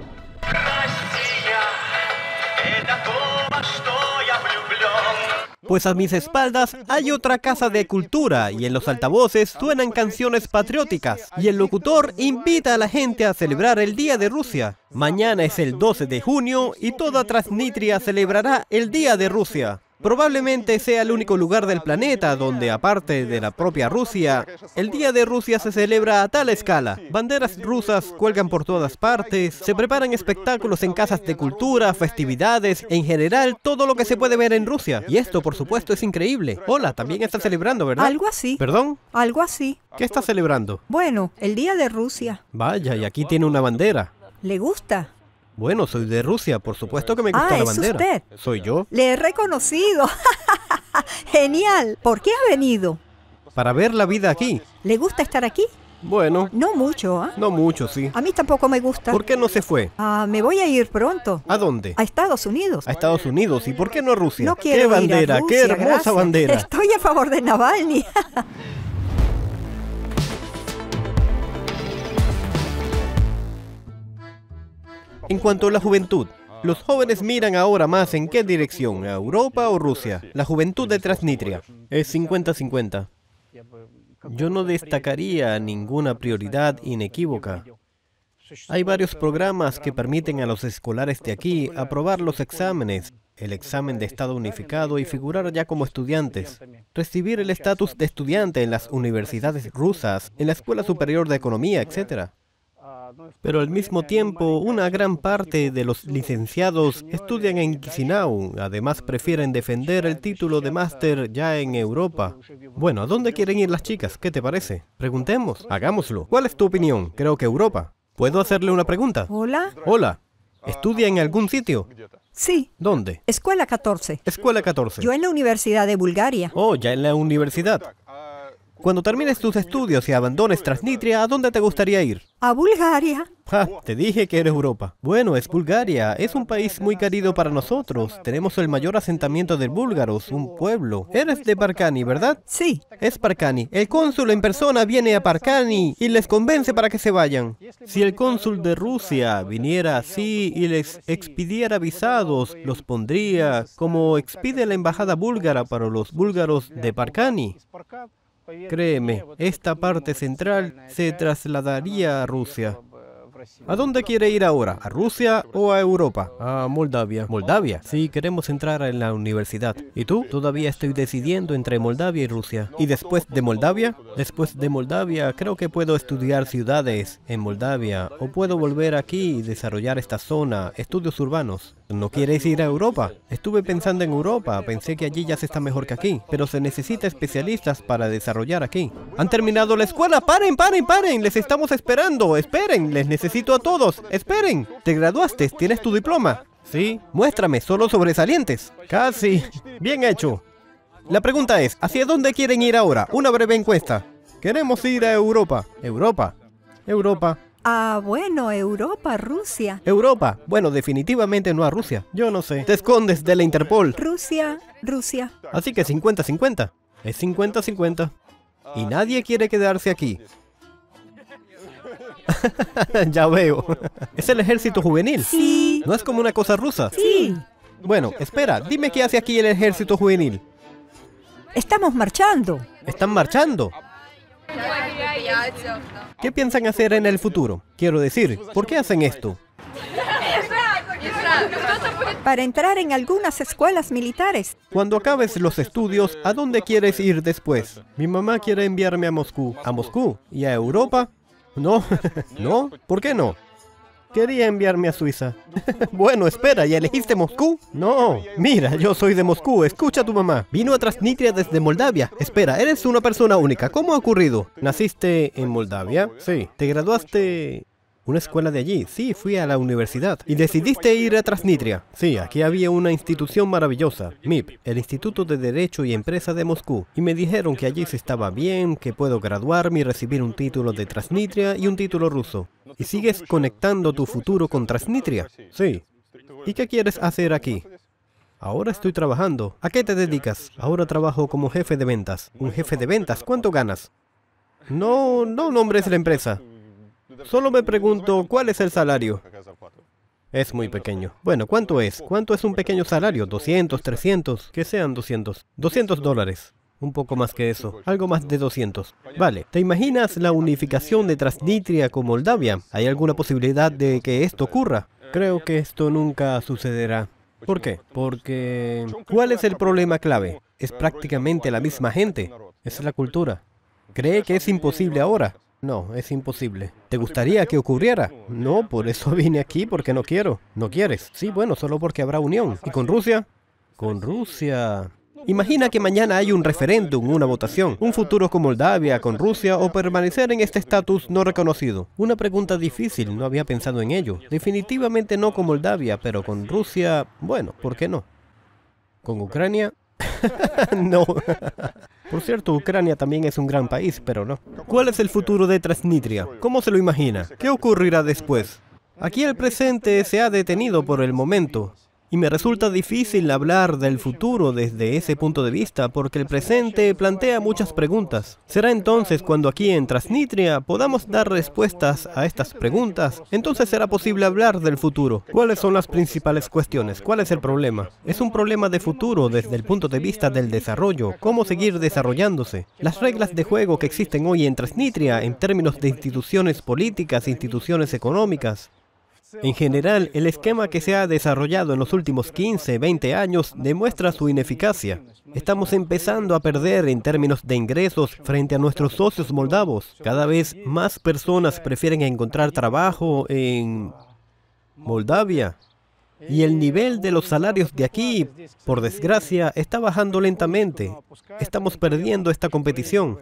pues a mis espaldas hay otra casa de cultura y en los altavoces suenan canciones patrióticas y el locutor invita a la gente a celebrar el Día de Rusia. Mañana es el 12 de junio y toda Transnistria celebrará el Día de Rusia. Probablemente sea el único lugar del planeta donde, aparte de la propia Rusia, el Día de Rusia se celebra a tal escala. Banderas rusas cuelgan por todas partes, se preparan espectáculos en casas de cultura, festividades, en general todo lo que se puede ver en Rusia. Y esto, por supuesto, es increíble. Hola, también está celebrando, ¿verdad? Algo así. ¿Perdón? Algo así. ¿Qué está celebrando? Bueno, el Día de Rusia. Vaya, y aquí tiene una bandera. ¿Le gusta? Bueno, soy de Rusia, por supuesto que me gusta ah, ¿es Usted? Soy yo. Le he reconocido. Genial. ¿Por qué ha venido? Para ver la vida aquí. ¿Le gusta estar aquí? Bueno. No mucho, ¿ah? No mucho, sí. A mí tampoco me gusta. ¿Por qué no se fue? Ah, me voy a ir pronto. ¿A dónde? A Estados Unidos. A Estados Unidos. ¿Y por qué no a Rusia? No quiero bandera? Ir a Rusia, ¡Qué hermosa bandera! Estoy a favor de Navalny. En cuanto a la juventud, los jóvenes miran ahora más en qué dirección, a Europa o Rusia. La juventud de Transnistria es 50-50. Yo no destacaría ninguna prioridad inequívoca. Hay varios programas que permiten a los escolares de aquí aprobar los exámenes, el examen de estado unificado y figurar ya como estudiantes, recibir el estatus de estudiante en las universidades rusas, en la Escuela Superior de Economía, etc. Pero al mismo tiempo, una gran parte de los licenciados estudian en Chisinau. Además, prefieren defender el título de máster ya en Europa. Bueno, ¿a dónde quieren ir las chicas? ¿Qué te parece? Preguntemos, hagámoslo. ¿Cuál es tu opinión? Creo que Europa. ¿Puedo hacerle una pregunta? Hola. Hola. ¿Estudia en algún sitio? Sí. ¿Dónde? Escuela 14. Escuela 14. Yo en la Universidad de Bulgaria. Oh, ya en la universidad. Cuando termines tus estudios y abandones Transnistria, ¿a dónde te gustaría ir? A Bulgaria. te dije que eres Europa. Bueno, es Bulgaria. Es un país muy querido para nosotros. Tenemos el mayor asentamiento de búlgaros, un pueblo. Eres de Parkani, ¿verdad? Sí. Es Parkani. El cónsul en persona viene a Parkani y les convence para que se vayan. Si el cónsul de Rusia viniera así y les expidiera visados, los pondría como expide la embajada búlgara para los búlgaros de Parkani. Créeme, esta parte central se trasladaría a Rusia. ¿A dónde quiere ir ahora? ¿A Rusia o a Europa? A Moldavia. Moldavia. Sí, queremos entrar en la universidad. ¿Y tú? Todavía estoy decidiendo entre Moldavia y Rusia. ¿Y después de Moldavia? Después de Moldavia creo que puedo estudiar ciudades en Moldavia o puedo volver aquí y desarrollar esta zona, estudios urbanos. ¿No quieres ir a Europa? Estuve pensando en Europa, pensé que allí ya se está mejor que aquí, pero se necesita especialistas para desarrollar aquí. Han terminado la escuela, paren, paren, paren, les estamos esperando, esperen, les necesito a todos, esperen. Te graduaste, tienes tu diploma. Sí, muéstrame, solo sobresalientes. Casi, bien hecho. La pregunta es, ¿hacia dónde quieren ir ahora? Una breve encuesta. Queremos ir a Europa. Europa. Europa. Ah, bueno, Europa, Rusia. Europa. Bueno, definitivamente no a Rusia. Yo no sé. Te escondes de la Interpol. Rusia, Rusia. Así que 50-50. Es 50-50. Y nadie quiere quedarse aquí. ya veo. es el ejército juvenil. Sí. ¿No es como una cosa rusa? Sí. Bueno, espera, dime qué hace aquí el ejército juvenil. Estamos marchando. ¿Están marchando? ¿Qué piensan hacer en el futuro? Quiero decir, ¿por qué hacen esto? Para entrar en algunas escuelas militares. Cuando acabes los estudios, ¿a dónde quieres ir después? Mi mamá quiere enviarme a Moscú. ¿A Moscú? ¿Y a Europa? No, no, ¿por qué no? Quería enviarme a Suiza. bueno, espera, ¿y elegiste Moscú? No, mira, yo soy de Moscú, escucha a tu mamá. Vino a Transnistria desde Moldavia. Espera, eres una persona única, ¿cómo ha ocurrido? ¿Naciste en Moldavia? Sí. ¿Te graduaste una escuela de allí. Sí, fui a la universidad. Y decidiste ir a Transnitria. Sí, aquí había una institución maravillosa, MIP, el Instituto de Derecho y Empresa de Moscú. Y me dijeron que allí se estaba bien, que puedo graduarme y recibir un título de Transnitria y un título ruso. ¿Y sigues conectando tu futuro con Transnitria? Sí. ¿Y qué quieres hacer aquí? Ahora estoy trabajando. ¿A qué te dedicas? Ahora trabajo como jefe de ventas. ¿Un jefe de ventas? ¿Cuánto ganas? No, no nombres la empresa. Solo me pregunto, ¿cuál es el salario? Es muy pequeño. Bueno, ¿cuánto es? ¿Cuánto es un pequeño salario? ¿200? ¿300? Que sean 200. 200 dólares. Un poco más que eso, algo más de 200. Vale, ¿te imaginas la unificación de Transnistria con Moldavia? ¿Hay alguna posibilidad de que esto ocurra? Creo que esto nunca sucederá. ¿Por qué? Porque... ¿Cuál es el problema clave? Es prácticamente la misma gente. Es la cultura. Cree que es imposible ahora, no, es imposible. ¿Te gustaría que ocurriera? No, por eso vine aquí, porque no quiero. ¿No quieres? Sí, bueno, solo porque habrá unión. ¿Y con Rusia? Con Rusia. Imagina que mañana hay un referéndum, una votación, un futuro con Moldavia, con Rusia o permanecer en este estatus no reconocido. Una pregunta difícil, no había pensado en ello. Definitivamente no con Moldavia, pero con Rusia, bueno, ¿por qué no? Con Ucrania, no. Por cierto, Ucrania también es un gran país, pero no. ¿Cuál es el futuro de Transnistria? ¿Cómo se lo imagina? ¿Qué ocurrirá después? Aquí el presente se ha detenido por el momento, y me resulta difícil hablar del futuro desde ese punto de vista porque el presente plantea muchas preguntas. Será entonces cuando aquí en Transnitria podamos dar respuestas a estas preguntas, entonces será posible hablar del futuro. ¿Cuáles son las principales cuestiones? ¿Cuál es el problema? Es un problema de futuro desde el punto de vista del desarrollo, cómo seguir desarrollándose. Las reglas de juego que existen hoy en Transnitria en términos de instituciones políticas, instituciones económicas, en general, el esquema que se ha desarrollado en los últimos 15, 20 años demuestra su ineficacia. Estamos empezando a perder en términos de ingresos frente a nuestros socios moldavos. Cada vez más personas prefieren encontrar trabajo en Moldavia. Y el nivel de los salarios de aquí, por desgracia, está bajando lentamente. Estamos perdiendo esta competición.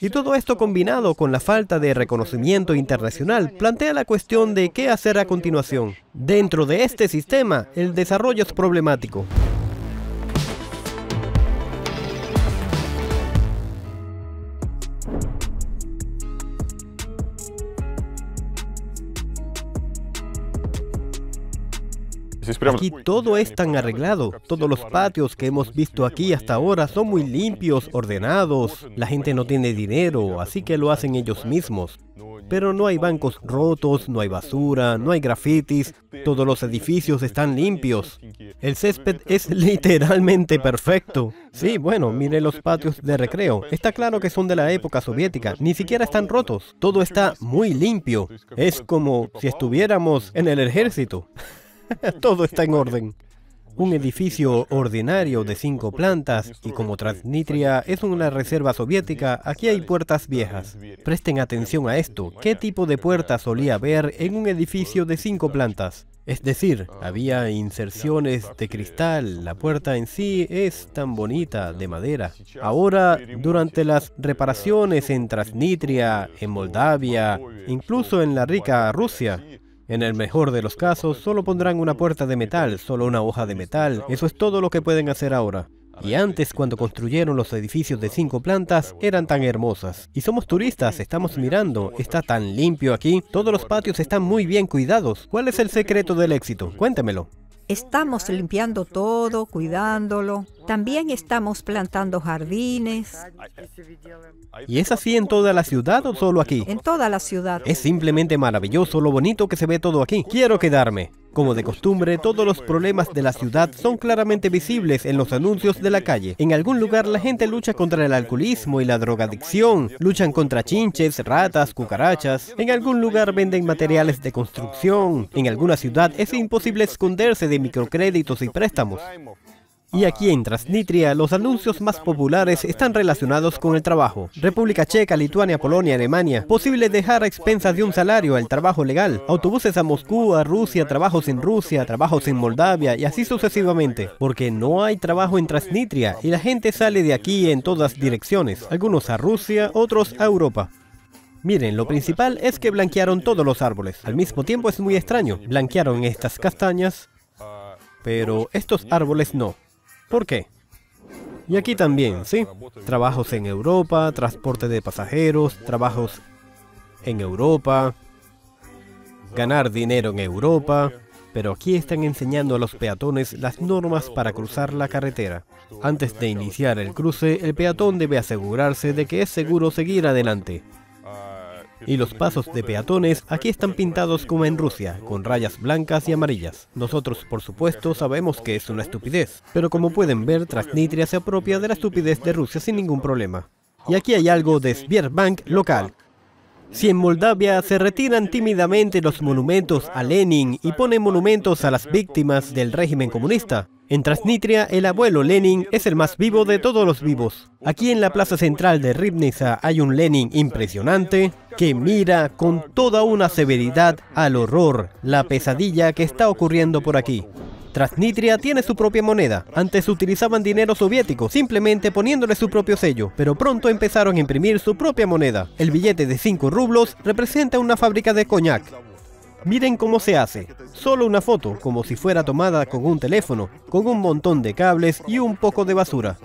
Y todo esto combinado con la falta de reconocimiento internacional plantea la cuestión de qué hacer a continuación. Dentro de este sistema, el desarrollo es problemático. Pues aquí todo es tan arreglado. Todos los patios que hemos visto aquí hasta ahora son muy limpios, ordenados. La gente no tiene dinero, así que lo hacen ellos mismos. Pero no hay bancos rotos, no hay basura, no hay grafitis, todos los edificios están limpios. El césped es literalmente perfecto. Sí, bueno, mire los patios de recreo. Está claro que son de la época soviética, ni siquiera están rotos. Todo está muy limpio. Es como si estuviéramos en el ejército. Todo está en orden. Un edificio ordinario de cinco plantas y como Transnitria es una reserva soviética, aquí hay puertas viejas. Presten atención a esto. ¿Qué tipo de puerta solía haber en un edificio de cinco plantas? Es decir, había inserciones de cristal, la puerta en sí es tan bonita, de madera. Ahora, durante las reparaciones en Transnitria, en Moldavia, incluso en la rica Rusia, en el mejor de los casos, solo pondrán una puerta de metal, solo una hoja de metal. Eso es todo lo que pueden hacer ahora. Y antes, cuando construyeron los edificios de cinco plantas, eran tan hermosas. Y somos turistas, estamos mirando, está tan limpio aquí, todos los patios están muy bien cuidados. ¿Cuál es el secreto del éxito? Cuéntemelo. Estamos limpiando todo, cuidándolo. También estamos plantando jardines. ¿Y es así en toda la ciudad o solo aquí? En toda la ciudad. Es simplemente maravilloso lo bonito que se ve todo aquí. Quiero quedarme. Como de costumbre, todos los problemas de la ciudad son claramente visibles en los anuncios de la calle. En algún lugar la gente lucha contra el alcoholismo y la drogadicción, luchan contra chinches, ratas, cucarachas. En algún lugar venden materiales de construcción. En alguna ciudad es imposible esconderse de microcréditos y préstamos. Y aquí en Transnistria, los anuncios más populares están relacionados con el trabajo. República Checa, Lituania, Polonia, Alemania. Posible dejar a expensas de un salario el trabajo legal. Autobuses a Moscú, a Rusia, trabajos en Rusia, trabajos en Moldavia y así sucesivamente. Porque no hay trabajo en Transnistria y la gente sale de aquí en todas direcciones. Algunos a Rusia, otros a Europa. Miren, lo principal es que blanquearon todos los árboles. Al mismo tiempo es muy extraño. Blanquearon estas castañas, pero estos árboles no. ¿Por qué? Y aquí también, ¿sí? Trabajos en Europa, transporte de pasajeros, trabajos en Europa, ganar dinero en Europa, pero aquí están enseñando a los peatones las normas para cruzar la carretera. Antes de iniciar el cruce, el peatón debe asegurarse de que es seguro seguir adelante y los pasos de peatones aquí están pintados como en Rusia, con rayas blancas y amarillas. Nosotros, por supuesto, sabemos que es una estupidez, pero como pueden ver, Transnistria se apropia de la estupidez de Rusia sin ningún problema. Y aquí hay algo de Svierbank local. Si en Moldavia se retiran tímidamente los monumentos a Lenin y ponen monumentos a las víctimas del régimen comunista, en Transnitria, el abuelo Lenin es el más vivo de todos los vivos. Aquí en la plaza central de ribniza hay un Lenin impresionante que mira con toda una severidad al horror, la pesadilla que está ocurriendo por aquí. Transnitria tiene su propia moneda. Antes utilizaban dinero soviético, simplemente poniéndole su propio sello, pero pronto empezaron a imprimir su propia moneda. El billete de 5 rublos representa una fábrica de coñac. Miren cómo se hace. Solo una foto, como si fuera tomada con un teléfono, con un montón de cables y un poco de basura.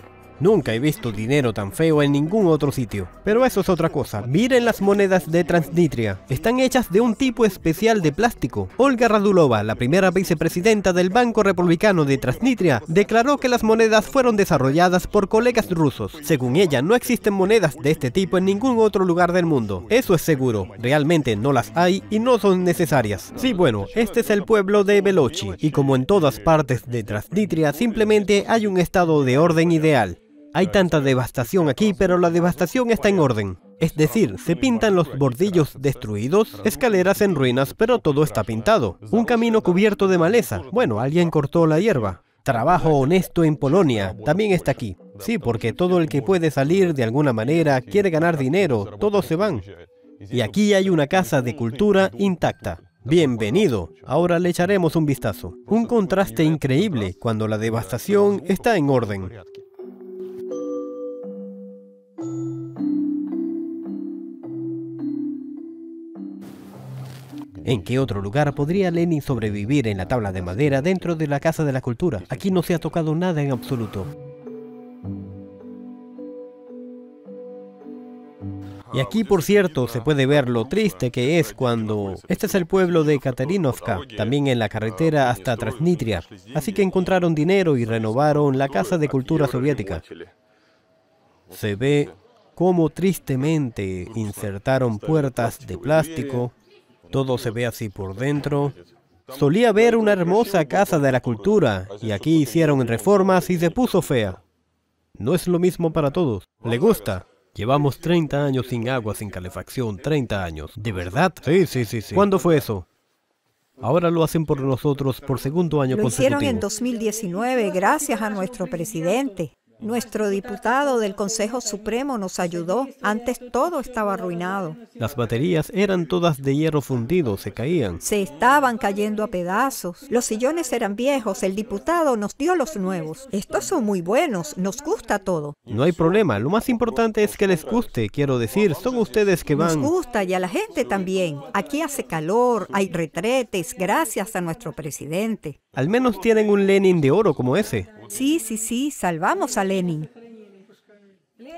Nunca he visto dinero tan feo en ningún otro sitio. Pero eso es otra cosa. Miren las monedas de Transnitria Están hechas de un tipo especial de plástico. Olga Radulova, la primera vicepresidenta del Banco Republicano de Transnitria declaró que las monedas fueron desarrolladas por colegas rusos. Según ella, no existen monedas de este tipo en ningún otro lugar del mundo. Eso es seguro. Realmente no las hay y no son necesarias. Sí, bueno, este es el pueblo de Velochi. Y como en todas partes de Transnitria simplemente hay un estado de orden ideal. Hay tanta devastación aquí, pero la devastación está en orden. Es decir, se pintan los bordillos destruidos, escaleras en ruinas, pero todo está pintado. Un camino cubierto de maleza. Bueno, alguien cortó la hierba. Trabajo honesto en Polonia también está aquí. Sí, porque todo el que puede salir de alguna manera quiere ganar dinero, todos se van. Y aquí hay una casa de cultura intacta. Bienvenido. Ahora le echaremos un vistazo. Un contraste increíble cuando la devastación está en orden. ¿En qué otro lugar podría Lenin sobrevivir en la tabla de madera dentro de la Casa de la Cultura? Aquí no se ha tocado nada en absoluto. Y aquí, por cierto, se puede ver lo triste que es cuando... Este es el pueblo de Katerinovka, también en la carretera hasta Transnitria. Así que encontraron dinero y renovaron la Casa de Cultura Soviética. Se ve cómo tristemente insertaron puertas de plástico todo se ve así por dentro. Solía haber una hermosa casa de la cultura y aquí hicieron reformas y se puso fea. No es lo mismo para todos. Le gusta. Llevamos 30 años sin agua, sin calefacción, 30 años. ¿De verdad? Sí, sí, sí, sí. ¿Cuándo fue eso? Ahora lo hacen por nosotros por segundo año consecutivo. Lo hicieron en 2019 gracias a nuestro presidente. Nuestro diputado del Consejo Supremo nos ayudó. Antes todo estaba arruinado. Las baterías eran todas de hierro fundido, se caían. Se estaban cayendo a pedazos. Los sillones eran viejos, el diputado nos dio los nuevos. Estos son muy buenos, nos gusta todo. No hay problema, lo más importante es que les guste, quiero decir, son ustedes que van... Nos gusta y a la gente también. Aquí hace calor, hay retretes, gracias a nuestro presidente. Al menos tienen un Lenin de oro como ese. Sí, sí, sí, salvamos a Lenin.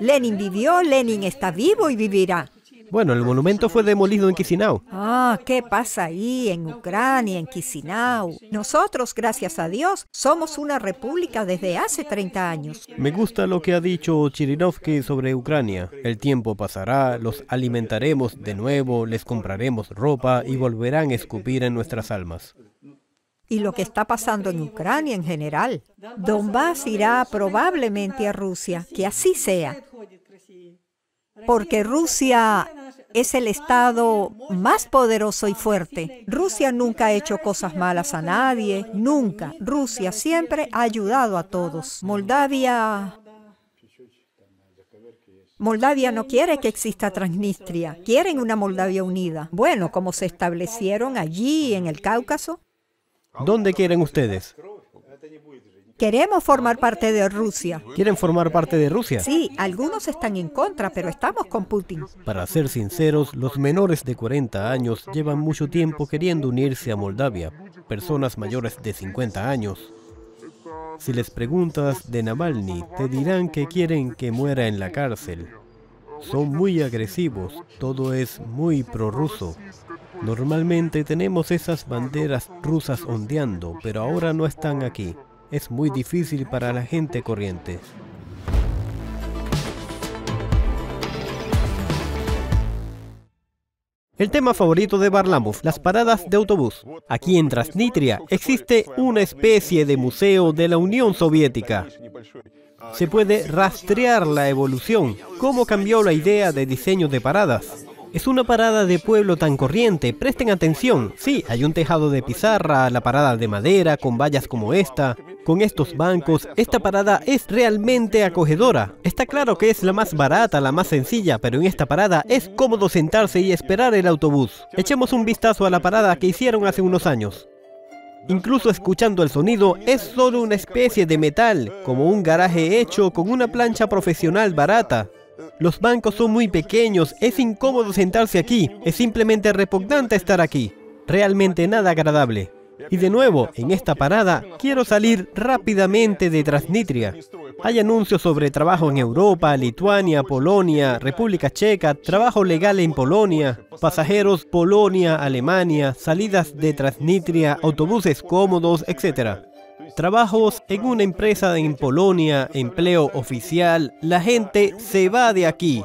Lenin vivió, Lenin está vivo y vivirá. Bueno, el monumento fue demolido en Chisinau. Ah, ¿qué pasa ahí, en Ucrania, en Chisinau? Nosotros, gracias a Dios, somos una república desde hace 30 años. Me gusta lo que ha dicho Chirinovsky sobre Ucrania. El tiempo pasará, los alimentaremos de nuevo, les compraremos ropa y volverán a escupir en nuestras almas y lo que está pasando en Ucrania en general. Donbass irá probablemente a Rusia, que así sea, porque Rusia es el Estado más poderoso y fuerte. Rusia nunca ha hecho cosas malas a nadie, nunca. Rusia siempre ha ayudado a todos. Moldavia... Moldavia no quiere que exista Transnistria, quieren una Moldavia unida. Bueno, como se establecieron allí en el Cáucaso, ¿Dónde quieren ustedes? Queremos formar parte de Rusia. ¿Quieren formar parte de Rusia? Sí, algunos están en contra, pero estamos con Putin. Para ser sinceros, los menores de 40 años llevan mucho tiempo queriendo unirse a Moldavia, personas mayores de 50 años. Si les preguntas de Navalny, te dirán que quieren que muera en la cárcel. Son muy agresivos, todo es muy prorruso. Normalmente tenemos esas banderas rusas ondeando, pero ahora no están aquí. Es muy difícil para la gente corriente. El tema favorito de Barlamov, las paradas de autobús. Aquí en Transnistria existe una especie de museo de la Unión Soviética. Se puede rastrear la evolución, cómo cambió la idea de diseño de paradas. Es una parada de pueblo tan corriente, presten atención. Sí, hay un tejado de pizarra, la parada de madera, con vallas como esta. Con estos bancos, esta parada es realmente acogedora. Está claro que es la más barata, la más sencilla, pero en esta parada es cómodo sentarse y esperar el autobús. Echemos un vistazo a la parada que hicieron hace unos años. Incluso escuchando el sonido, es solo una especie de metal, como un garaje hecho con una plancha profesional barata. Los bancos son muy pequeños, es incómodo sentarse aquí, es simplemente repugnante estar aquí. Realmente nada agradable. Y de nuevo, en esta parada, quiero salir rápidamente de Transnistria. Hay anuncios sobre trabajo en Europa, Lituania, Polonia, República Checa, trabajo legal en Polonia, pasajeros Polonia, Alemania, salidas de Transnistria, autobuses cómodos, etc. Trabajos en una empresa en Polonia, empleo oficial, la gente se va de aquí.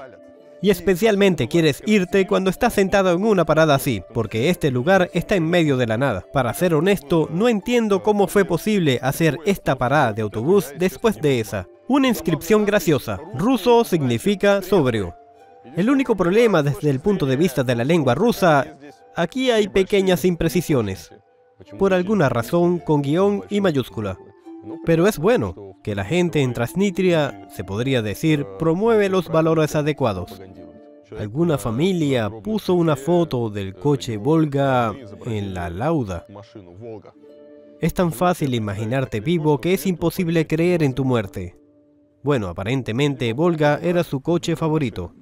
Y especialmente quieres irte cuando estás sentado en una parada así, porque este lugar está en medio de la nada. Para ser honesto, no entiendo cómo fue posible hacer esta parada de autobús después de esa. Una inscripción graciosa. Ruso significa sobrio. El único problema desde el punto de vista de la lengua rusa, aquí hay pequeñas imprecisiones por alguna razón con guión y mayúscula. Pero es bueno que la gente en Transnistria, se podría decir, promueve los valores adecuados. Alguna familia puso una foto del coche Volga en la lauda. Es tan fácil imaginarte vivo que es imposible creer en tu muerte. Bueno, aparentemente Volga era su coche favorito.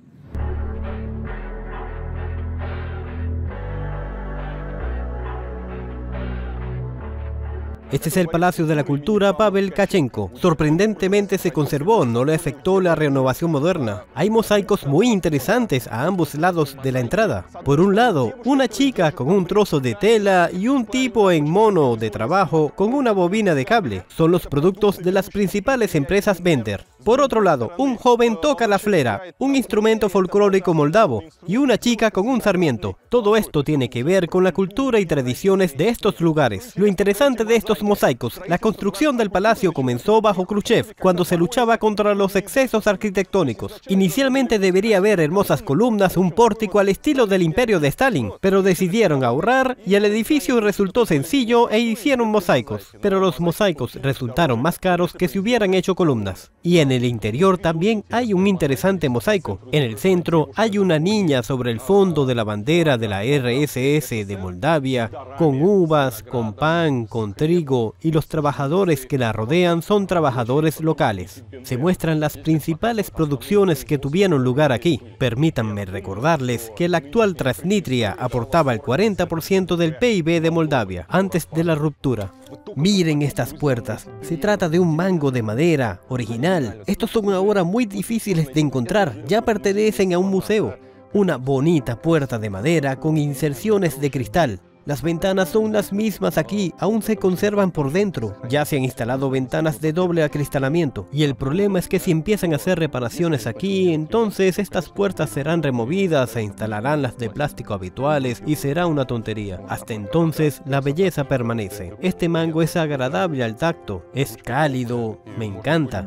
Este es el Palacio de la Cultura Pavel Kachenko. Sorprendentemente se conservó, no le afectó la renovación moderna. Hay mosaicos muy interesantes a ambos lados de la entrada. Por un lado, una chica con un trozo de tela y un tipo en mono de trabajo con una bobina de cable. Son los productos de las principales empresas Bender. Por otro lado, un joven toca la flera, un instrumento folclórico moldavo, y una chica con un sarmiento. Todo esto tiene que ver con la cultura y tradiciones de estos lugares. Lo interesante de estos mosaicos, la construcción del palacio comenzó bajo Khrushchev, cuando se luchaba contra los excesos arquitectónicos. Inicialmente debería haber hermosas columnas, un pórtico al estilo del imperio de Stalin, pero decidieron ahorrar y el edificio resultó sencillo e hicieron mosaicos. Pero los mosaicos resultaron más caros que si hubieran hecho columnas. Y en el interior también hay un interesante mosaico. En el centro hay una niña sobre el fondo de la bandera de la RSS de Moldavia, con uvas, con pan, con trigo, y los trabajadores que la rodean son trabajadores locales. Se muestran las principales producciones que tuvieron lugar aquí. Permítanme recordarles que la actual Transnitria aportaba el 40% del PIB de Moldavia antes de la ruptura. Miren estas puertas. Se trata de un mango de madera, original. Estos son ahora muy difíciles de encontrar. Ya pertenecen a un museo. Una bonita puerta de madera con inserciones de cristal. Las ventanas son las mismas aquí, aún se conservan por dentro. Ya se han instalado ventanas de doble acristalamiento. Y el problema es que si empiezan a hacer reparaciones aquí, entonces estas puertas serán removidas, se instalarán las de plástico habituales y será una tontería. Hasta entonces, la belleza permanece. Este mango es agradable al tacto, es cálido, me encanta.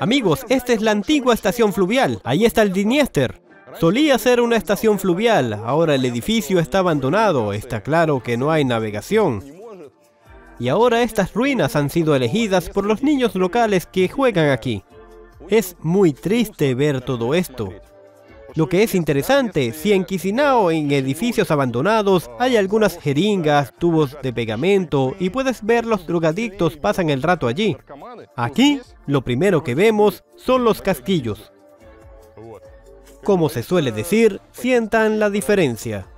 Amigos, esta es la antigua estación fluvial. Ahí está el Dniester. Solía ser una estación fluvial, ahora el edificio está abandonado, está claro que no hay navegación. Y ahora estas ruinas han sido elegidas por los niños locales que juegan aquí. Es muy triste ver todo esto. Lo que es interesante, si en Quisinao, en edificios abandonados, hay algunas jeringas, tubos de pegamento y puedes ver los drogadictos pasan el rato allí. Aquí, lo primero que vemos son los casquillos. Como se suele decir, sientan la diferencia.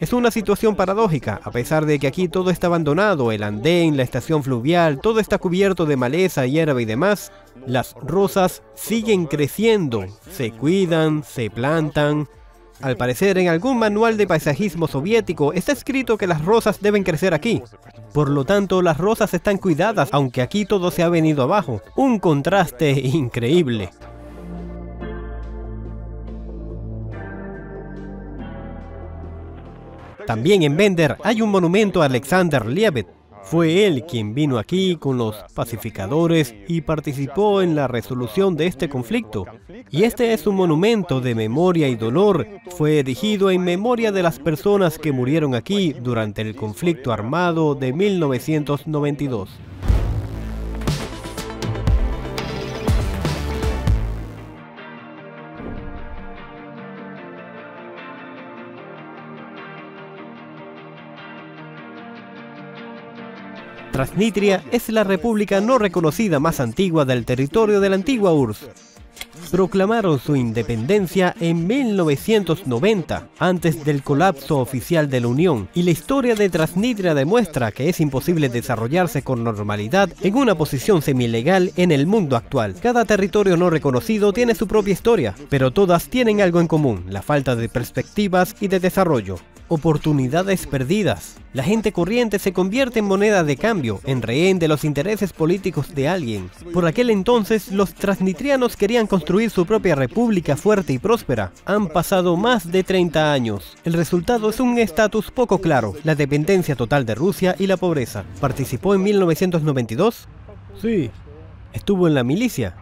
Es una situación paradójica, a pesar de que aquí todo está abandonado, el andén, la estación fluvial, todo está cubierto de maleza, hierba y demás, las rosas siguen creciendo, se cuidan, se plantan. Al parecer, en algún manual de paisajismo soviético está escrito que las rosas deben crecer aquí. Por lo tanto, las rosas están cuidadas, aunque aquí todo se ha venido abajo. Un contraste increíble. También en Bender hay un monumento a Alexander Liebet. Fue él quien vino aquí con los pacificadores y participó en la resolución de este conflicto. Y este es un monumento de memoria y dolor. Fue erigido en memoria de las personas que murieron aquí durante el conflicto armado de 1992. Transnistria es la república no reconocida más antigua del territorio de la antigua URSS. Proclamaron su independencia en 1990, antes del colapso oficial de la Unión, y la historia de Transnistria demuestra que es imposible desarrollarse con normalidad en una posición semilegal en el mundo actual. Cada territorio no reconocido tiene su propia historia, pero todas tienen algo en común, la falta de perspectivas y de desarrollo oportunidades perdidas. La gente corriente se convierte en moneda de cambio, en rehén de los intereses políticos de alguien. Por aquel entonces, los transnitrianos querían construir su propia república fuerte y próspera. Han pasado más de 30 años. El resultado es un estatus poco claro, la dependencia total de Rusia y la pobreza. ¿Participó en 1992? Sí. ¿Estuvo en la milicia?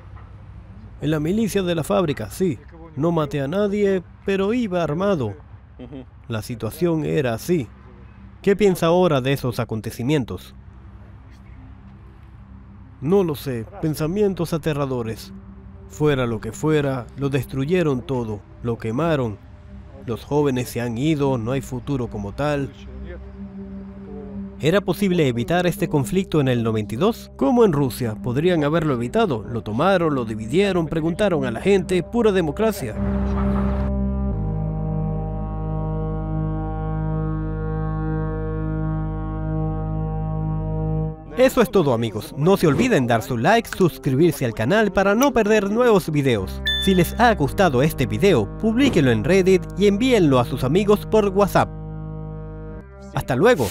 En la milicia de la fábrica, sí. No maté a nadie, pero iba armado. La situación era así. ¿Qué piensa ahora de esos acontecimientos? No lo sé, pensamientos aterradores. Fuera lo que fuera, lo destruyeron todo, lo quemaron. Los jóvenes se han ido, no hay futuro como tal. ¿Era posible evitar este conflicto en el 92? Como en Rusia? Podrían haberlo evitado. Lo tomaron, lo dividieron, preguntaron a la gente, pura democracia. Eso es todo amigos, no se olviden dar su like, suscribirse al canal para no perder nuevos videos. Si les ha gustado este video, publíquenlo en Reddit y envíenlo a sus amigos por WhatsApp. Hasta luego.